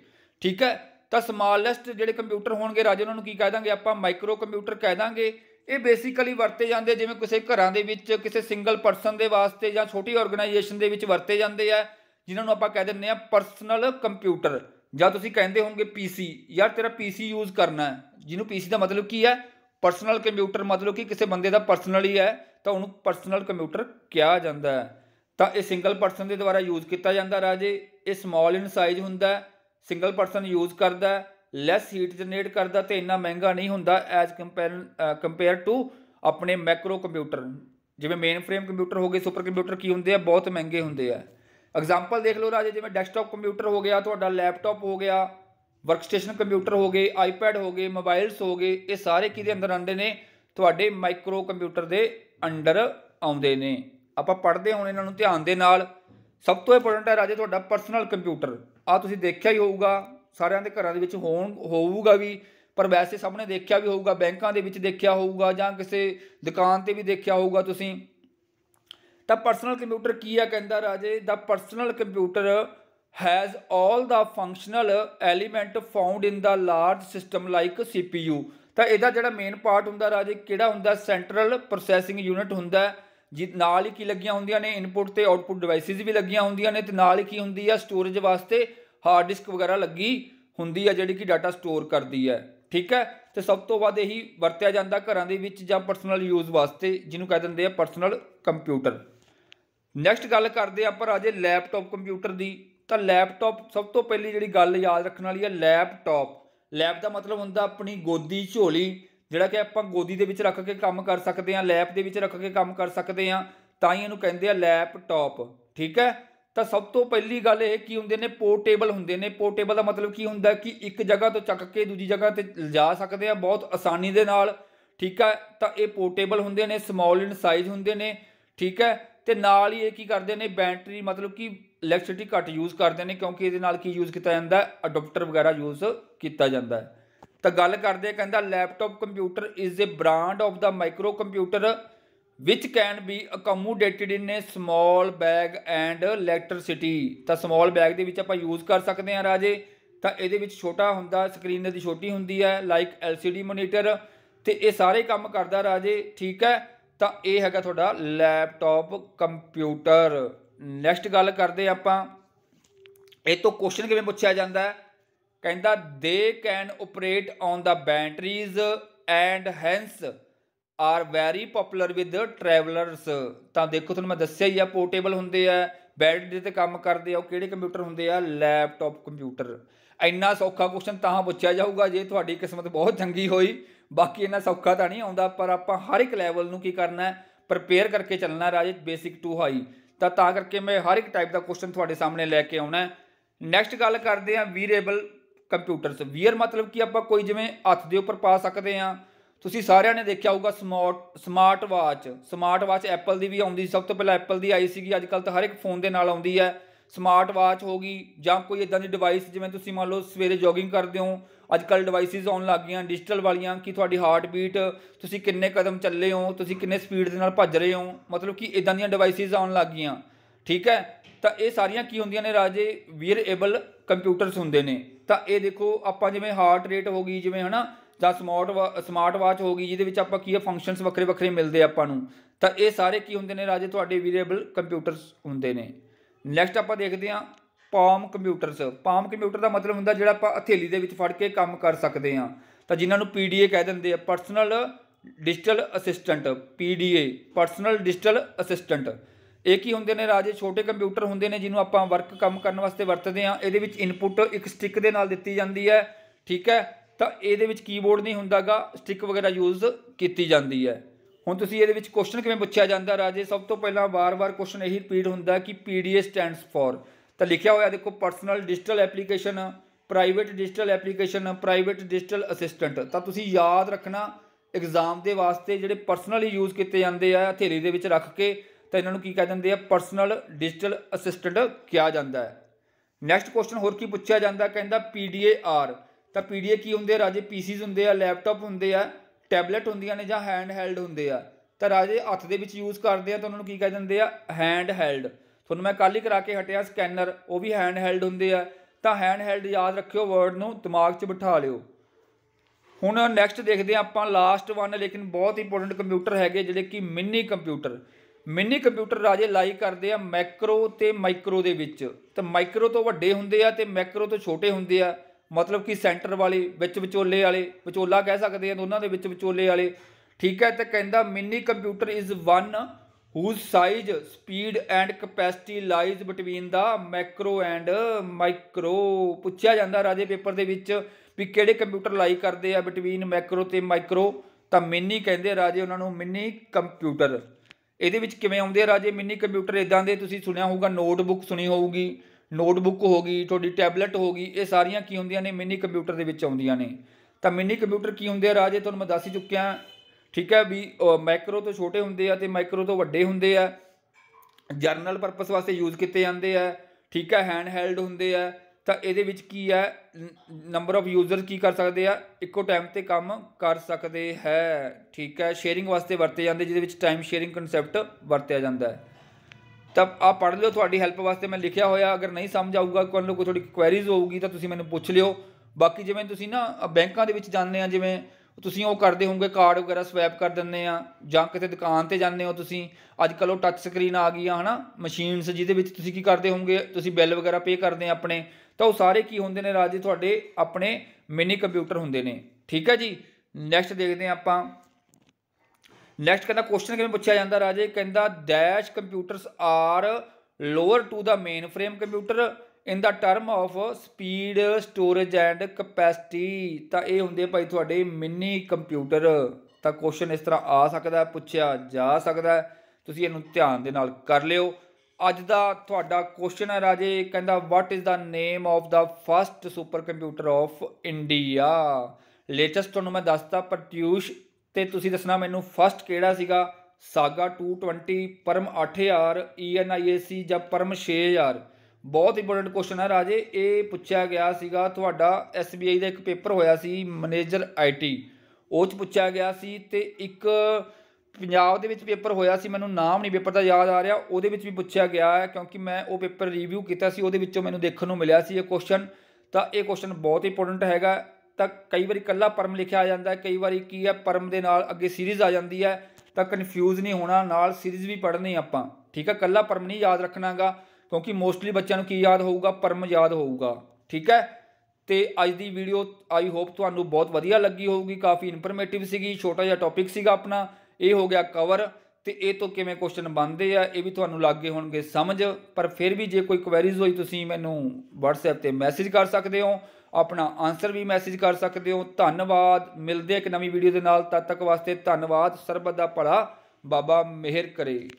ਠੀਕ ਹੈ ਤਾਂ ਸਮਾਲੈਸਟ ਜਿਹੜੇ ਕੰਪਿਊਟਰ ਹੋਣਗੇ ਰਾਜੇ ਉਹਨਾਂ ਨੂੰ ਕੀ ਕਹਿ ਦਾਂਗੇ ਆਪਾਂ ਮਾਈਕਰੋ ਕੰਪਿਊਟਰ ਕਹਿ ਦਾਂਗੇ ਇਹ ਬੇਸਿਕਲੀ ਵਰਤੇ ਜਾਂਦੇ ਜਿਵੇਂ ਕਿਸੇ ਘਰਾਂ ਦੇ ਵਿੱਚ ਕਿਸੇ ਸਿੰਗਲ ਪਰਸਨ ਦੇ ਵਾਸਤੇ ਜਾਂ ਛੋਟੀ ਆਰਗੇਨਾਈਜੇਸ਼ਨ ਦੇ ਵਿੱਚ ਵਰਤੇ ਜਾਂਦੇ ਆ ਜਿਨ੍ਹਾਂ ਨੂੰ ਆਪਾਂ ਕਹਿ ਦਿੰਦੇ ਆ ਪਰਸਨਲ ਕੰਪਿਊਟਰ ਜਾਂ ਤੁਸੀਂ ਕਹਿੰਦੇ ਹੋਵੋਗੇ ਪੀਸੀ ਯਾਰ ਤੇਰਾ ਪੀਸੀ ਯੂਜ਼ ਕਰਨਾ ਹੈ ਜਿਹਨੂੰ ਪੀਸੀ ਦਾ ਮਤਲਬ ਕੀ ਹੈ ਪਰਸਨਲ ਕੰਪਿਊਟਰ ਮਤਲਬ ਕਿ ਕਿਸੇ ਬੰਦੇ ਦਾ ਪਰਸਨਲ ਹੀ ਹੈ ਤਾਂ ਉਹਨੂੰ ਪਰਸਨਲ ਕੰਪਿਊਟਰ ਕਿਹਾ ਜਾਂਦਾ ਹੈ ਤਾਂ ਇਹ ਸਿੰਗਲ ਪਰਸਨ ਦੇ ਦੁਆਰਾ ਯੂਜ਼ ਕੀਤਾ ਜਾਂਦਾ ਰਾਜੇ ਇਹ ਸਮਾਲ ਇਨ ਸਾਈਜ਼ ਹੁੰਦਾ ਸਿੰਗਲ ਪਰਸਨ ਯੂਜ਼ ਕਰਦਾ ਲੈਸ ਹੀਟ ਜਨਰੇਟ ਕਰਦਾ ਤੇ ਇੰਨਾ ਮਹਿੰਗਾ ਨਹੀਂ ਹੁੰਦਾ ਐਜ਼ ਕੰਪੇਅਰ ਕੰਪੇਅਰ ਟੂ ਆਪਣੇ ਮੈਕਰੋ ਕੰਪਿਊਟਰ ਜਿਵੇਂ ਮੇਨ ਫਰੇਮ ਕੰਪਿਊਟਰ ਹੋ ਗਏ ਸੁਪਰ ਕੰਪਿਊਟਰ ਕੀ ਹੁੰਦੇ ਆ ਬਹੁਤ ਮਹਿੰਗੇ ਹੁੰਦੇ ਆ ਐਗਜ਼ਾਮਪਲ ਦੇਖ ਲਓ ਰਾਜੇ ਜਿਵੇਂ ਡੈਸਕਟਾਪ ਕੰਪਿਊਟਰ ਹੋ ਗਿਆ ਤੁਹਾਡਾ ਲੈਪਟਾਪ ਹੋ ਗਿਆ ਵਰਕਸਟੇਸ਼ਨ ਕੰਪਿਊਟਰ ਹੋ ਗਏ ਆਈਪੈਡ ਹੋ ਗਏ ਮੋਬਾਈਲਸ ਹੋ ਗਏ ਇਹ ਸਾਰੇ ਕਿਹਦੇ ਅੰਦਰ ਆਉਂਦੇ ਨੇ ਤੁਹਾਡੇ ਮਾਈਕਰੋ ਕੰਪਿਊਟਰ ਦੇ ਅੰਡਰ ਆਉਂਦੇ ਨੇ ਆਪਾਂ ਪੜ੍ਹਦੇ ਹੁਣ ਇਹਨਾਂ ਨੂੰ ਧਿਆਨ ਦੇ ਨਾਲ ਸਭ ਤੋਂ ਇੰਪੋਰਟੈਂਟ ਹੈ ਰਾਜੇ ਤੁਹਾਡਾ ਪਰਸਨਲ ਕੰਪਿਊਟਰ ਆ ਤੁਸੀਂ ਦੇਖਿਆ ਹੀ ਹੋਊਗਾ ਸਾਰਿਆਂ ਦੇ ਘਰਾਂ ਦੇ ਵਿੱਚ ਹੋਣ ਹੋਊਗਾ ਵੀ ਪਰ ਵੈਸੇ ਸਭ ਨੇ ਦੇਖਿਆ ਵੀ ਹੋਊਗਾ ਬੈਂਕਾਂ ਦੇ ਵਿੱਚ ਦੇਖਿਆ ਹੋਊਗਾ ਜਾਂ ਕਿਸੇ ਦੁਕਾਨ ਤੇ ਵੀ ਦੇਖਿਆ ਹੋਊਗਾ ਤੁਸੀਂ ਤਾਂ ਪਰਸਨਲ ਕੰਪਿਊਟਰ ਕੀ ਆ ਕਹਿੰਦਾ ਰਾਜੇ the personal computer has all the functional element found in the large system like CPU ਤਾਂ ਇਹਦਾ ਜਿਹੜਾ ਮੇਨ ਪਾਰਟ ਹੁੰਦਾ ਰਾਜੇ ਕਿਹੜਾ ਹੁੰਦਾ ਸੈਂਟਰਲ ਪ੍ਰੋਸੈਸਿੰਗ ਯੂਨਿਟ ਹੁੰਦਾ ਜੀ ਨਾਲ ਹੀ ਕੀ ਲੱਗੀਆਂ ਹੁੰਦੀਆਂ ਨੇ ਇਨਪੁਟ ਤੇ ਆਊਟਪੁਟ ਡਿਵਾਈਸਿਸ ਵੀ ਲੱਗੀਆਂ ਹੁੰਦੀਆਂ ਨੇ ਤੇ ਨਾਲ ਹੀ ਕੀ ਹੁੰਦੀ ਆ ਸਟੋਰੇਜ ਵਾਸਤੇ ਹਾਰਡ ਡਿਸਕ ਵਗੈਰਾ ਲੱਗੀ ਹੁੰਦੀ ਆ ਜਿਹੜੀ ਕਿ ਡਾਟਾ ਸਟੋਰ ਕਰਦੀ ਹੈ ਠੀਕ ਹੈ ਤੇ ਸਭ ਤੋਂ ਵੱਧ ਇਹੀ ਵਰਤਿਆ ਜਾਂਦਾ ਘਰਾਂ ਦੇ ਵਿੱਚ ਜਾਂ ਪਰਸਨਲ ਯੂਜ਼ ਵਾਸਤੇ ਜਿਹਨੂੰ ਕਹਿ ਦਿੰਦੇ ਆ ਪਰਸਨਲ ਕੰਪਿਊਟਰ ਨੈਕਸਟ ਗੱਲ ਕਰਦੇ ਆ ਪਰ ਅਜੇ ਲੈਪਟਾਪ ਕੰਪਿਊਟਰ ਦੀ ਤਾਂ ਲੈਪਟਾਪ ਸਭ ਤੋਂ ਪਹਿਲੀ ਜਿਹੜੀ ਗੱਲ ਯਾਦ ਰੱਖਣ ਵਾਲੀ ਹੈ ਲੈਪਟਾਪ ਲੈਪ ਦਾ ਮਤਲਬ ਹੁੰਦਾ ਆਪਣੀ ਗੋਦੀ ਝੋਲੀ ਜਿਹੜਾ ਕਿ ਆਪਾਂ ਗੋਦੀ ਦੇ ਵਿੱਚ ਰੱਖ ਕੇ ਕੰਮ ਕਰ ਸਕਦੇ ਆ ਲੈਪ ਦੇ ਵਿੱਚ ਰੱਖ ਕੇ ਕੰਮ ਕਰ ਸਕਦੇ ਆ ਤਾਂ ਹੀ ਇਹਨੂੰ ਕਹਿੰਦੇ ਆ ਲੈਪਟਾਪ ਠੀਕ ਹੈ ਤਾਂ ਸਭ ਤੋਂ ਪਹਿਲੀ ਗੱਲ ਇਹ ਕੀ ਹੁੰਦੇ ਨੇ ਪੋਰਟੇਬਲ ਹੁੰਦੇ ਨੇ ਪੋਰਟੇਬਲ ਦਾ ਮਤਲਬ ਕੀ ਹੁੰਦਾ ਕਿ ਇੱਕ ਜਗ੍ਹਾ ਤੋਂ ਚੱਕ ਕੇ ਦੂਜੀ ਜਗ੍ਹਾ ਤੇ ਲਿਜਾ ਸਕਦੇ ਆ ਬਹੁਤ ਆਸਾਨੀ ਦੇ ਨਾਲ ਠੀਕ ਹੈ ਤਾਂ ਇਹ ਪੋਰਟੇਬਲ ਹੁੰਦੇ ਨੇ ਸਮਾਲ ਇਨ ਸਾਈਜ਼ ਹੁੰਦੇ ਨੇ ਠੀਕ ਹੈ ਤੇ ਨਾਲ ਹੀ ਇਹ ਕੀ ਕਰਦੇ ਨੇ ਬੈਟਰੀ ਮਤਲਬ ਕਿ ਇਲੈਕਟ੍ਰਿਸਿਟੀ ਘੱਟ ਯੂਜ਼ ਕਰਦੇ ਨੇ ਕਿਉਂਕਿ ਇਹਦੇ ਨਾਲ ਕੀ ਯੂਜ਼ ਕੀਤਾ ਜਾਂਦਾ ਅਡਾਪਟਰ ਵਗੈਰਾ ਯੂਜ਼ ਕੀਤਾ ਜਾਂਦਾ ਤਾਂ ਗੱਲ ਕਰਦੇ ਕਹਿੰਦਾ laptop computer is a brand of the micro computer which can be accommodated in a small bag and electricity ਤਾਂ ਸਮਾਲ ਬੈਗ ਦੇ ਵਿੱਚ ਆਪਾਂ ਯੂਜ਼ ਕਰ ਸਕਦੇ ਹਾਂ ਰਾਜੇ ਤਾਂ ਇਹਦੇ ਵਿੱਚ ਛੋਟਾ ਹੁੰਦਾ ਸਕਰੀਨ ਦੀ ਛੋਟੀ ਹੁੰਦੀ ਹੈ ਲਾਈਕ ਐਲਸੀਡੀ ਮੋਨੀਟਰ ਤੇ ਇਹ ਸਾਰੇ ਕੰਮ ਕਰਦਾ ਰਾਜੇ ਠੀਕ ਹੈ ਤਾਂ ਇਹ ਹੈਗਾ ਤੁਹਾਡਾ ਲੈਪਟਾਪ ਕੰਪਿਊਟਰ ਨੈਕਸਟ ਗੱਲ ਕਰਦੇ ਆਪਾਂ ਇਹ ਤੋਂ ਕੁਐਸਚਨ ਕਿਵੇਂ ਪੁੱਛਿਆ ਜਾਂਦਾ ਹੈ ਕਹਿੰਦਾ they can operate on the batteries and hence are very popular with travellers ਤਾਂ ਦੇਖੋ ਤੁਹਾਨੂੰ ਮੈਂ ਦੱਸਿਆ ਹੀ ਆ ਪੋਰਟੇਬਲ ਹੁੰਦੇ ਆ ਬੈਡ ਦੇ ਤੇ ਕੰਮ ਕਰਦੇ ਆ ਉਹ ਕਿਹੜੇ ਕੰਪਿਊਟਰ ਹੁੰਦੇ ਆ ਲੈਪਟਾਪ ਕੰਪਿਊਟਰ ਇੰਨਾ ਸੌਖਾ ਕੁਐਸਚਨ ਤਾਂ ਪੁੱਛਿਆ ਜਾਊਗਾ ਜੇ ਤੁਹਾਡੀ ਕਿਸਮਤ ਬਹੁਤ ਚੰਗੀ ਹੋਈ ਬਾਕੀ ਇੰਨਾ ਸੌਖਾ ਤਾਂ ਨਹੀਂ ਆਉਂਦਾ ਪਰ ਆਪਾਂ ਹਰ ਇੱਕ ਲੈਵਲ ਨੂੰ ਕੀ ਕਰਨਾ ਹੈ ਪ੍ਰਪੇਅਰ ਕਰਕੇ ਚੱਲਣਾ ਰਾਜੇ ਬੇਸਿਕ ਟੂ ਹਾਈ ਤਾਂ ਤਾਂ ਕਰਕੇ ਮੈਂ ਹਰ ਇੱਕ ਟਾਈਪ ਦਾ ਕੁਐਸਚਨ ਤੁਹਾਡੇ ਸਾਹਮਣੇ ਲੈ ਕੇ ਆਉਣਾ ਨੈਕਸਟ ਗੱਲ ਕਰਦੇ ਆ ਵੀਰੇਬਲ ਕੰਪਿਊਟਰਸ ਵੀਅਰ ਮਤਲਬ ਕਿ ਆਪਾਂ ਕੋਈ ਜਿਵੇਂ ਹੱਥ ਦੇ ਉੱਪਰ ਪਾ ਸਕਦੇ ਆ ਤੁਸੀਂ ਸਾਰਿਆਂ ਨੇ ਦੇਖਿਆ ਹੋਊਗਾ smart smart watch smart watch Apple ਦੀ ਵੀ ਆਉਂਦੀ ਸਭ ਤੋਂ ਪਹਿਲਾਂ ਐਪਲ ਦੀ ਆਈ ਸੀਗੀ ਅੱਜ ਕੱਲ ਤਾਂ ਹਰ ਇੱਕ ਫੋਨ ਦੇ ਨਾਲ ਆਉਂਦੀ ਹੈ ਸਮਾਰਟ ਵਾਚ ਹੋ ਗਈ ਜਾਂ ਕੋਈ ਇਦਾਂ ਦੀ ਡਿਵਾਈਸ ਜਿਵੇਂ ਤੁਸੀਂ ਮੰਨ ਲਓ ਸਵੇਰੇ ਜੋਗਿੰਗ ਕਰਦੇ ਹੋ ਅੱਜ ਕੱਲ ਡਿਵਾਈਸਿਸ ਆਉਣ ਲੱਗ ਗਈਆਂ ਡਿਜੀਟਲ ਵਾਲੀਆਂ ਕਿ ਤੁਹਾਡੀ ਹਾਰਟ ਬੀਟ ਤੁਸੀਂ ਕਿੰਨੇ ਕਦਮ ਚੱਲੇ ਹੋ ਤੁਸੀਂ ਕਿੰਨੇ ਸਪੀਡ ਦੇ ਨਾਲ ਭੱਜ ਰਹੇ ਹੋ ਮਤਲਬ ਕਿ ਇਦਾਂ ਦੀਆਂ ਡਿਵਾਈਸਿਸ ਆਉਣ ਲੱਗ ਗਈਆਂ ਠੀਕ ਹੈ ਤਾਂ ਇਹ ਸਾਰੀਆਂ ਕੀ ਹੁੰਦੀਆਂ ਨੇ ਰਾਜੇ ਵੀਅਰਏਬਲ ਕੰਪਿਊਟਰਸ ਹੁੰਦੇ ਨੇ ਤਾਂ ਇਹ ਦੇਖੋ ਆਪਾਂ ਜਿਵੇਂ ਹਾਰਟ ਰੇਟ ਹੋ ਗਈ ਜਿਵੇਂ ਹਨਾ ਜਾਂ ਸਮਾਰਟ ਸਮਾਰਟ ਵਾਚ ਹੋ ਗਈ ਜਿਹਦੇ ਵਿੱਚ ਆਪਾਂ ਕੀ ਹੈ ਫੰਕਸ਼ਨਸ ਵੱਖਰੇ ਵੱਖਰੇ ਮਿਲਦੇ ਆਪਾਂ ਨੂੰ ਤਾਂ ਇਹ ਸਾਰੇ ਕੀ ਹੁੰਦੇ ਨੇ ਰਾਜੇ ਤੁਹਾਡੇ ਵੇਰੀਏਬਲ ਕੰਪਿਊਟਰਸ ਹੁੰਦੇ ਨੇ ਨੈਕਸਟ ਆਪਾਂ ਦੇਖਦੇ ਹਾਂ ਪਾਮ ਕੰਪਿਊਟਰਸ ਪਾਮ ਕੰਪਿਊਟਰ ਦਾ ਮਤਲਬ ਹੁੰਦਾ ਜਿਹੜਾ ਆਪਾਂ ਹਥੇਲੀ ਦੇ ਵਿੱਚ ਫੜ ਕੇ ਕੰਮ ਕਰ ਸਕਦੇ ਹਾਂ ਤਾਂ ਜਿਨ੍ਹਾਂ ਨੂੰ ਪੀਡੀਏ ਕਹਿ ਦਿੰਦੇ ਆ personal digital assistant PDA personal digital assistant ਇਹ ਕੀ ਹੁੰਦੇ ਨੇ ਰਾਜੇ ਛੋਟੇ ਕੰਪਿਊਟਰ ਹੁੰਦੇ ਨੇ ਜਿਹਨੂੰ ਆਪਾਂ ਵਰਕ ਕੰਮ ਕਰਨ ਵਾਸਤੇ ਵਰਤਦੇ ਆ ਇਹਦੇ ਵਿੱਚ ਇਨਪੁਟ ਇੱਕ ਸਟਿਕ ਦੇ ਨਾਲ ਦਿੱਤੀ ਜਾਂਦੀ ਹੈ ਠੀਕ ਹੈ ਤਾਂ ਇਹਦੇ ਵਿੱਚ ਕੀਬੋਰਡ ਨਹੀਂ ਹੁੰਦਾਗਾ ਸਟਿਕ ਵਗੈਰਾ ਯੂਜ਼ ਕੀਤੀ ਜਾਂਦੀ ਹੈ ਹੁਣ ਤੁਸੀਂ ਇਹਦੇ ਵਿੱਚ ਕੁਐਸਚਨ ਕਿਵੇਂ ਪੁੱਛਿਆ ਜਾਂਦਾ ਰਾਜੇ ਸਭ ਤੋਂ ਪਹਿਲਾਂ ਵਾਰ-ਵਾਰ ਕੁਐਸਚਨ ਇਹੀ ਰਿਪੀਟ ਹੁੰਦਾ ਕਿ ਪੀਡੀਏ ਸਟੈਂਡਸ ਫॉर ਤਾਂ ਲਿਖਿਆ ਹੋਇਆ ਦੇਖੋ personal digital application private digital application private digital assistant ਤਾਂ ਤੁਸੀਂ ਯਾਦ ਰੱਖਣਾ ਐਗਜ਼ਾਮ ਦੇ ਵਾਸਤੇ ਜਿਹੜੇ ਪਰਸਨਲੀ ਯੂਜ਼ ਕੀਤੇ ਜਾਂਦੇ ਆ ਹਥੇਲੀ ਦੇ ਵਿੱਚ ਰੱਖ ਕੇ ਤਾਂ ਇਹਨਾਂ ਨੂੰ ਕੀ ਕਹਿ ਦਿੰਦੇ ਆ ਪਰਸਨਲ ਡਿਜੀਟਲ ਅਸਿਸਟੈਂਟ ਕਿਹਾ ਜਾਂਦਾ ਹੈ ਨੈਕਸਟ ਕੁਐਸਚਨ ਹੋਰ ਕੀ ਪੁੱਛਿਆ ਜਾਂਦਾ ਕਹਿੰਦਾ ਪੀਡੀਏ ਆਰ ਤਾਂ ਪੀਡੀਏ ਕੀ ਹੁੰਦੇ ਆ ਰਾਜੇ ਪੀਸੀਜ਼ ਹੁੰਦੇ ਆ ਲੈਪਟਾਪ ਹੁੰਦੇ ਆ ਟੈਬਲੇਟ ਹੁੰਦੀਆਂ ਨੇ ਜਾਂ ਹੈਂਡ ਹੈਲਡ ਹੁੰਦੇ ਆ ਤਾਂ ਰਾਜੇ ਹੱਥ ਦੇ ਵਿੱਚ ਯੂਜ਼ ਕਰਦੇ ਆ ਤਾਂ ਉਹਨਾਂ ਨੂੰ ਕੀ ਕਹਿ ਦਿੰਦੇ ਆ ਹੈਂਡ ਹੈਲਡ ਤੁਹਾਨੂੰ ਮੈਂ ਕੱਲ ਹੀ ਕਰਾ ਕੇ ਹਟਿਆ ਸਕੈਨਰ ਉਹ ਵੀ ਹੈਂਡ ਹੈਲਡ ਹੁੰਦੇ ਆ ਤਾਂ ਹੈਂਡ ਹੈਲਡ ਯਾਦ ਰੱਖਿਓ ਵਰਡ ਨੂੰ ਦਿਮਾਗ 'ਚ ਬਿਠਾ ਲਿਓ ਹੁਣ ਨੈਕਸਟ ਦੇਖਦੇ ਆ ਆਪਾਂ ਲਾਸਟ ਵਨ ਲੇਕਿਨ ਬਹੁਤ ਇੰਪੋਰਟੈਂਟ ਕੰਪਿਊਟਰ ਹੈਗੇ ਜਿਹੜੇ ਕਿ ਮਿੰਨੀ ਕੰਪਿਊਟਰ ਮਿੰਨੀ ਕੰਪਿਊਟਰ ਰਾਜੇ ਲਾਈ ਕਰਦੇ ਆ ਮੈਕਰੋ ਤੇ ਮਾਈਕਰੋ ਦੇ ਵਿੱਚ ਤਾਂ ਮਾਈਕਰੋ ਤੋਂ ਵੱਡੇ ਹੁੰਦੇ ਆ ਤੇ ਮੈਕਰੋ ਤੋਂ ਛੋਟੇ ਹੁੰਦੇ ਆ ਮਤਲਬ ਕਿ ਸੈਂਟਰ ਵਾਲੇ ਵਿੱਚ ਵਿਚੋਲੇ ਵਾਲੇ ਵਿਚੋਲਾ ਕਹਿ ਸਕਦੇ ਆ ਦੋਨਾਂ ਦੇ ਵਿੱਚ ਵਿਚੋਲੇ ਵਾਲੇ ਠੀਕ ਹੈ ਤੇ ਕਹਿੰਦਾ mini computer is one whose size speed and capacity lies between the macro and micro ਪੁੱਛਿਆ ਜਾਂਦਾ ਰਾਜੇ ਪੇਪਰ ਦੇ ਵਿੱਚ ਵੀ ਕਿਹੜੇ ਕੰਪਿਊਟਰ ਲਾਈ ਕਰਦੇ ਆ ਬਿਟਵੀਨ ਮੈਕਰੋ ਤੇ ਮਾਈਕਰੋ ਤਾਂ ਮਿੰਨੀ ਕਹਿੰਦੇ ਰਾਜੇ ਉਹਨਾਂ ਨੂੰ ਮਿੰਨੀ ਕੰਪਿਊਟਰ ਇਹਦੇ ਵਿੱਚ ਕਿਵੇਂ ਆਉਂਦੇ ਆ ਰਾਜੇ ਮਿੰਨੀ ਕੰਪਿਊਟਰ ਇਦਾਂ ਦੇ ਤੁਸੀਂ ਸੁਣਿਆ ਹੋਊਗਾ ਨੋਟਬੁੱਕ ਸੁਣੀ ਹੋਊਗੀ ਨੋਟਬੁੱਕ ਹੋ ਗਈ ਤੁਹਾਡੀ ਟੈਬਲੇਟ ਹੋ ਗਈ ਇਹ ਸਾਰੀਆਂ ਕੀ ਹੁੰਦੀਆਂ ਨੇ ਮਿੰਨੀ ਕੰਪਿਊਟਰ ਦੇ ਵਿੱਚ ਆਉਂਦੀਆਂ ਨੇ ਤਾਂ ਮਿੰਨੀ ਕੰਪਿਊਟਰ ਕੀ ਹੁੰਦੇ ਆ ਰਾਜੇ ਤੁਹਾਨੂੰ ਮੈਂ ਦੱਸ ਹੀ ਚੁੱਕਿਆ ਠੀਕ ਹੈ ਵੀ ਮਾਈਕਰੋ ਤੋਂ ਛੋਟੇ ਹੁੰਦੇ ਆ ਤੇ ਮਾਈਕਰੋ ਤੋਂ ਵੱਡੇ ਹੁੰਦੇ ਆ ਜਰਨਲ ਪਰਪਸ ਵਾਸਤੇ ਯੂਜ਼ ਕੀਤੇ ਜਾਂਦੇ ਆ ਠੀਕ ਹੈ ਹੈਂਡ ਹੈਲਡ ਹੁੰਦੇ ਆ ਤਾਂ ਇਹਦੇ ਵਿੱਚ ਕੀ ਹੈ ਨੰਬਰ ਆਫ ਯੂਜ਼ਰ ਕੀ ਕਰ ਸਕਦੇ ਆ ਇੱਕੋ ਟਾਈਮ ਤੇ ਕੰਮ ਕਰ ਸਕਦੇ ਹੈ ਠੀਕ ਹੈ ਸ਼ੇਅਰਿੰਗ ਵਾਸਤੇ ਵਰਤੇ ਜਾਂਦੇ ਜਿਹਦੇ ਵਿੱਚ ਟਾਈਮ ਸ਼ੇਅਰਿੰਗ ਕਨਸੈਪਟ ਵਰਤਿਆ ਜਾਂਦਾ ਹੈ ਤਾਂ ਆ ਪੜ੍ਹ ਲਿਓ ਤੁਹਾਡੀ ਹੈਲਪ ਵਾਸਤੇ ਮੈਂ ਲਿਖਿਆ ਹੋਇਆ ਅਗਰ ਨਹੀਂ ਸਮਝ ਆਊਗਾ ਕੋਈ ਕੋਈ ਤੁਹਾਡੀ ਕੁਐਰੀਜ਼ ਹੋਊਗੀ ਤਾਂ ਤੁਸੀਂ ਮੈਨੂੰ ਪੁੱਛ ਲਿਓ ਬਾਕੀ ਜਿਵੇਂ ਤੁਸੀਂ ਨਾ ਬੈਂਕਾਂ ਦੇ ਵਿੱਚ ਜਾਂਦੇ ਆ ਜਿਵੇਂ ਤੁਸੀਂ ਉਹ ਕਰਦੇ ਹੋਵੋਗੇ ਕਾਰਡ ਵਗੈਰਾ ਸਵੈਪ ਕਰ ਦਿੰਦੇ ਆ ਜਾਂ ਕਿਤੇ ਦੁਕਾਨ ਤੇ ਜਾਂਦੇ ਹੋ ਤੁਸੀਂ ਅੱਜ ਕੱਲ ਉਹ ਟੱਚ ਸਕਰੀਨ ਆ ਗਈਆਂ ਹਨਾ ਮਸ਼ੀਨਸ ਜਿਹਦੇ ਵਿੱਚ ਤੁਸੀਂ ਕੀ ਕਰਦੇ ਹੋਵੋਗੇ ਤੁਸੀਂ ਬਿੱਲ ਵਗੈਰਾ ਪੇ ਕਰਦੇ ਆ ਆਪਣੇ ਤਾਂ ਉਹ ਸਾਰੇ ਕੀ ਹੁੰਦੇ ਨੇ ਰਾਜੇ ਤੁਹਾਡੇ ਆਪਣੇ ਮਿਨੀ ਕੰਪਿਊਟਰ ਹੁੰਦੇ ਨੇ ਠੀਕ ਹੈ ਜੀ ਨੈਕਸਟ ਦੇਖਦੇ ਆ ਆਪਾਂ ਨੈਕਸਟ ਕਹਿੰਦਾ ਕੁਐਸਚਨ ਕਿਵੇਂ ਪੁੱਛਿਆ ਜਾਂਦਾ ਰਾਜੇ ਕਹਿੰਦਾ dash computers are lower to the main frame computer in the term of speed storage and capacity ਤਾਂ ਇਹ ਹੁੰਦੇ ਭਾਈ ਤੁਹਾਡੇ ਮਿੰਨੀ ਕੰਪਿਊਟਰ ਤਾਂ ਕੁਐਸਚਨ ਇਸ ਤਰ੍ਹਾਂ ਆ ਸਕਦਾ ਪੁੱਛਿਆ ਜਾ ਸਕਦਾ ਤੁਸੀਂ ਇਹਨੂੰ ਧਿਆਨ ਦੇ ਨਾਲ ਕਰ ਲਿਓ ਅੱਜ ਦਾ ਤੁਹਾਡਾ ਕੁਐਸਚਨ ਹੈ ਰਾਜੇ ਕਹਿੰਦਾ what is the name of the first super computer of India latest ਤੁਹਾਨੂੰ ਮੈਂ ਦੱਸਤਾ ਪ੍ਰਤਿਊਸ਼ ਤੇ ਤੁਸੀਂ ਦੱਸਣਾ ਮੈਨੂੰ ਫਸਟ ਕਿਹੜਾ ਸੀਗਾ ਸਾਗਾ 220 ਪਰਮ 8000 ENIAC ਜਾਂ ਪਰਮ 6000 ਬਹੁਤ ਇੰਪੋਰਟੈਂਟ ਕੁਐਸਚਨ ਹੈ ਰਾਜੇ ਇਹ ਪੁੱਛਿਆ ਗਿਆ ਸੀਗਾ ਤੁਹਾਡਾ SBI ਦਾ ਇੱਕ ਪੇਪਰ ਹੋਇਆ ਸੀ ਮੈਨੇਜਰ IT ਉਹ ਚ ਪੁੱਛਿਆ ਗਿਆ ਸੀ ਤੇ ਇੱਕ ਪੰਜਾਬ ਦੇ ਵਿੱਚ ਪੇਪਰ ਹੋਇਆ ਸੀ ਮੈਨੂੰ ਨਾਮ ਨਹੀਂ ਪੇਪਰ ਦਾ ਯਾਦ ਆ ਰਿਹਾ ਉਹਦੇ ਵਿੱਚ ਵੀ ਪੁੱਛਿਆ ਗਿਆ ਹੈ ਕਿਉਂਕਿ ਮੈਂ ਉਹ ਪੇਪਰ ਰਿਵਿਊ ਕੀਤਾ ਸੀ ਉਹਦੇ ਵਿੱਚੋਂ ਮੈਨੂੰ ਦੇਖਣ ਨੂੰ ਮਿਲਿਆ ਸੀ ਇਹ ਕੁਐਸਚਨ ਤਾਂ ਇਹ ਕੁਐਸਚਨ ਬਹੁਤ ਇੰਪੋਰਟੈਂਟ ਹੈਗਾ ਤਾਂ ਕਈ ਵਾਰੀ ਕੱਲਾ ਪਰਮ ਲਿਖਿਆ ਆ ਜਾਂਦਾ ਕਈ ਵਾਰੀ ਕੀ ਹੈ ਪਰਮ ਦੇ ਨਾਲ ਅੱਗੇ ਸੀਰੀਜ਼ ਆ ਜਾਂਦੀ ਹੈ ਤਾਂ ਕਨਫਿਊਜ਼ ਨਹੀਂ ਹੋਣਾ ਨਾਲ ਸੀਰੀਜ਼ ਵੀ ਪੜ੍ਹਨੀ ਆਪਾਂ ਠੀਕ ਹੈ ਕੱਲਾ ਪਰਮ ਨਹੀਂ ਯਾਦ ਰੱਖਣਾਗਾ ਕਿਉਂਕਿ ਮੋਸਟਲੀ ਬੱਚਿਆਂ ਨੂੰ ਕੀ ਯਾਦ ਹੋਊਗਾ ਪਰਮ ਯਾਦ ਹੋਊਗਾ ਠੀਕ ਹੈ ਤੇ ਅੱਜ ਦੀ ਵੀਡੀਓ ਆਈ ਹੋਪ ਤੁਹਾਨੂੰ ਬਹੁਤ ਵਧੀਆ ਲੱਗੀ ਹੋਊਗੀ ਕਾਫੀ ਇਨਫੋਰਮੇਟਿਵ ਸੀਗੀ ਛੋਟਾ ਜਿਹਾ ਟੌਪਿਕ ਸੀਗਾ ਆਪਣਾ ਇਹ ਹੋ ਗਿਆ ਕਵਰ ਤੇ ਇਹ ਤੋਂ ਕਿਵੇਂ ਕੁਐਸਚਨ ਬਣਦੇ ਆ ਇਹ ਵੀ ਤੁਹਾਨੂੰ ਲੱਗੇ ਹੋਣਗੇ ਸਮਝ ਪਰ ਫਿਰ ਵੀ ਜੇ ਕੋਈ ਕੁਐਰੀਜ਼ ਹੋਈ ਤੁਸੀਂ ਮੈਨੂੰ WhatsApp ਤੇ ਮੈਸੇਜ ਕਰ ਸਕਦੇ ਹੋ ਆਪਣਾ ਆਨਸਰ ਵੀ ਮੈਸੇਜ ਕਰ ਸਕਦੇ ਹੋ ਧੰਨਵਾਦ ਮਿਲਦੇ ਇੱਕ ਨਵੀਂ ਵੀਡੀਓ ਦੇ ਨਾਲ ਤਦ ਤੱਕ ਵਾਸਤੇ ਧੰਨਵਾਦ ਸਰਬੱਤ ਦਾ ਭਲਾ ਬਾਬਾ ਮਿਹਰ ਕਰੇ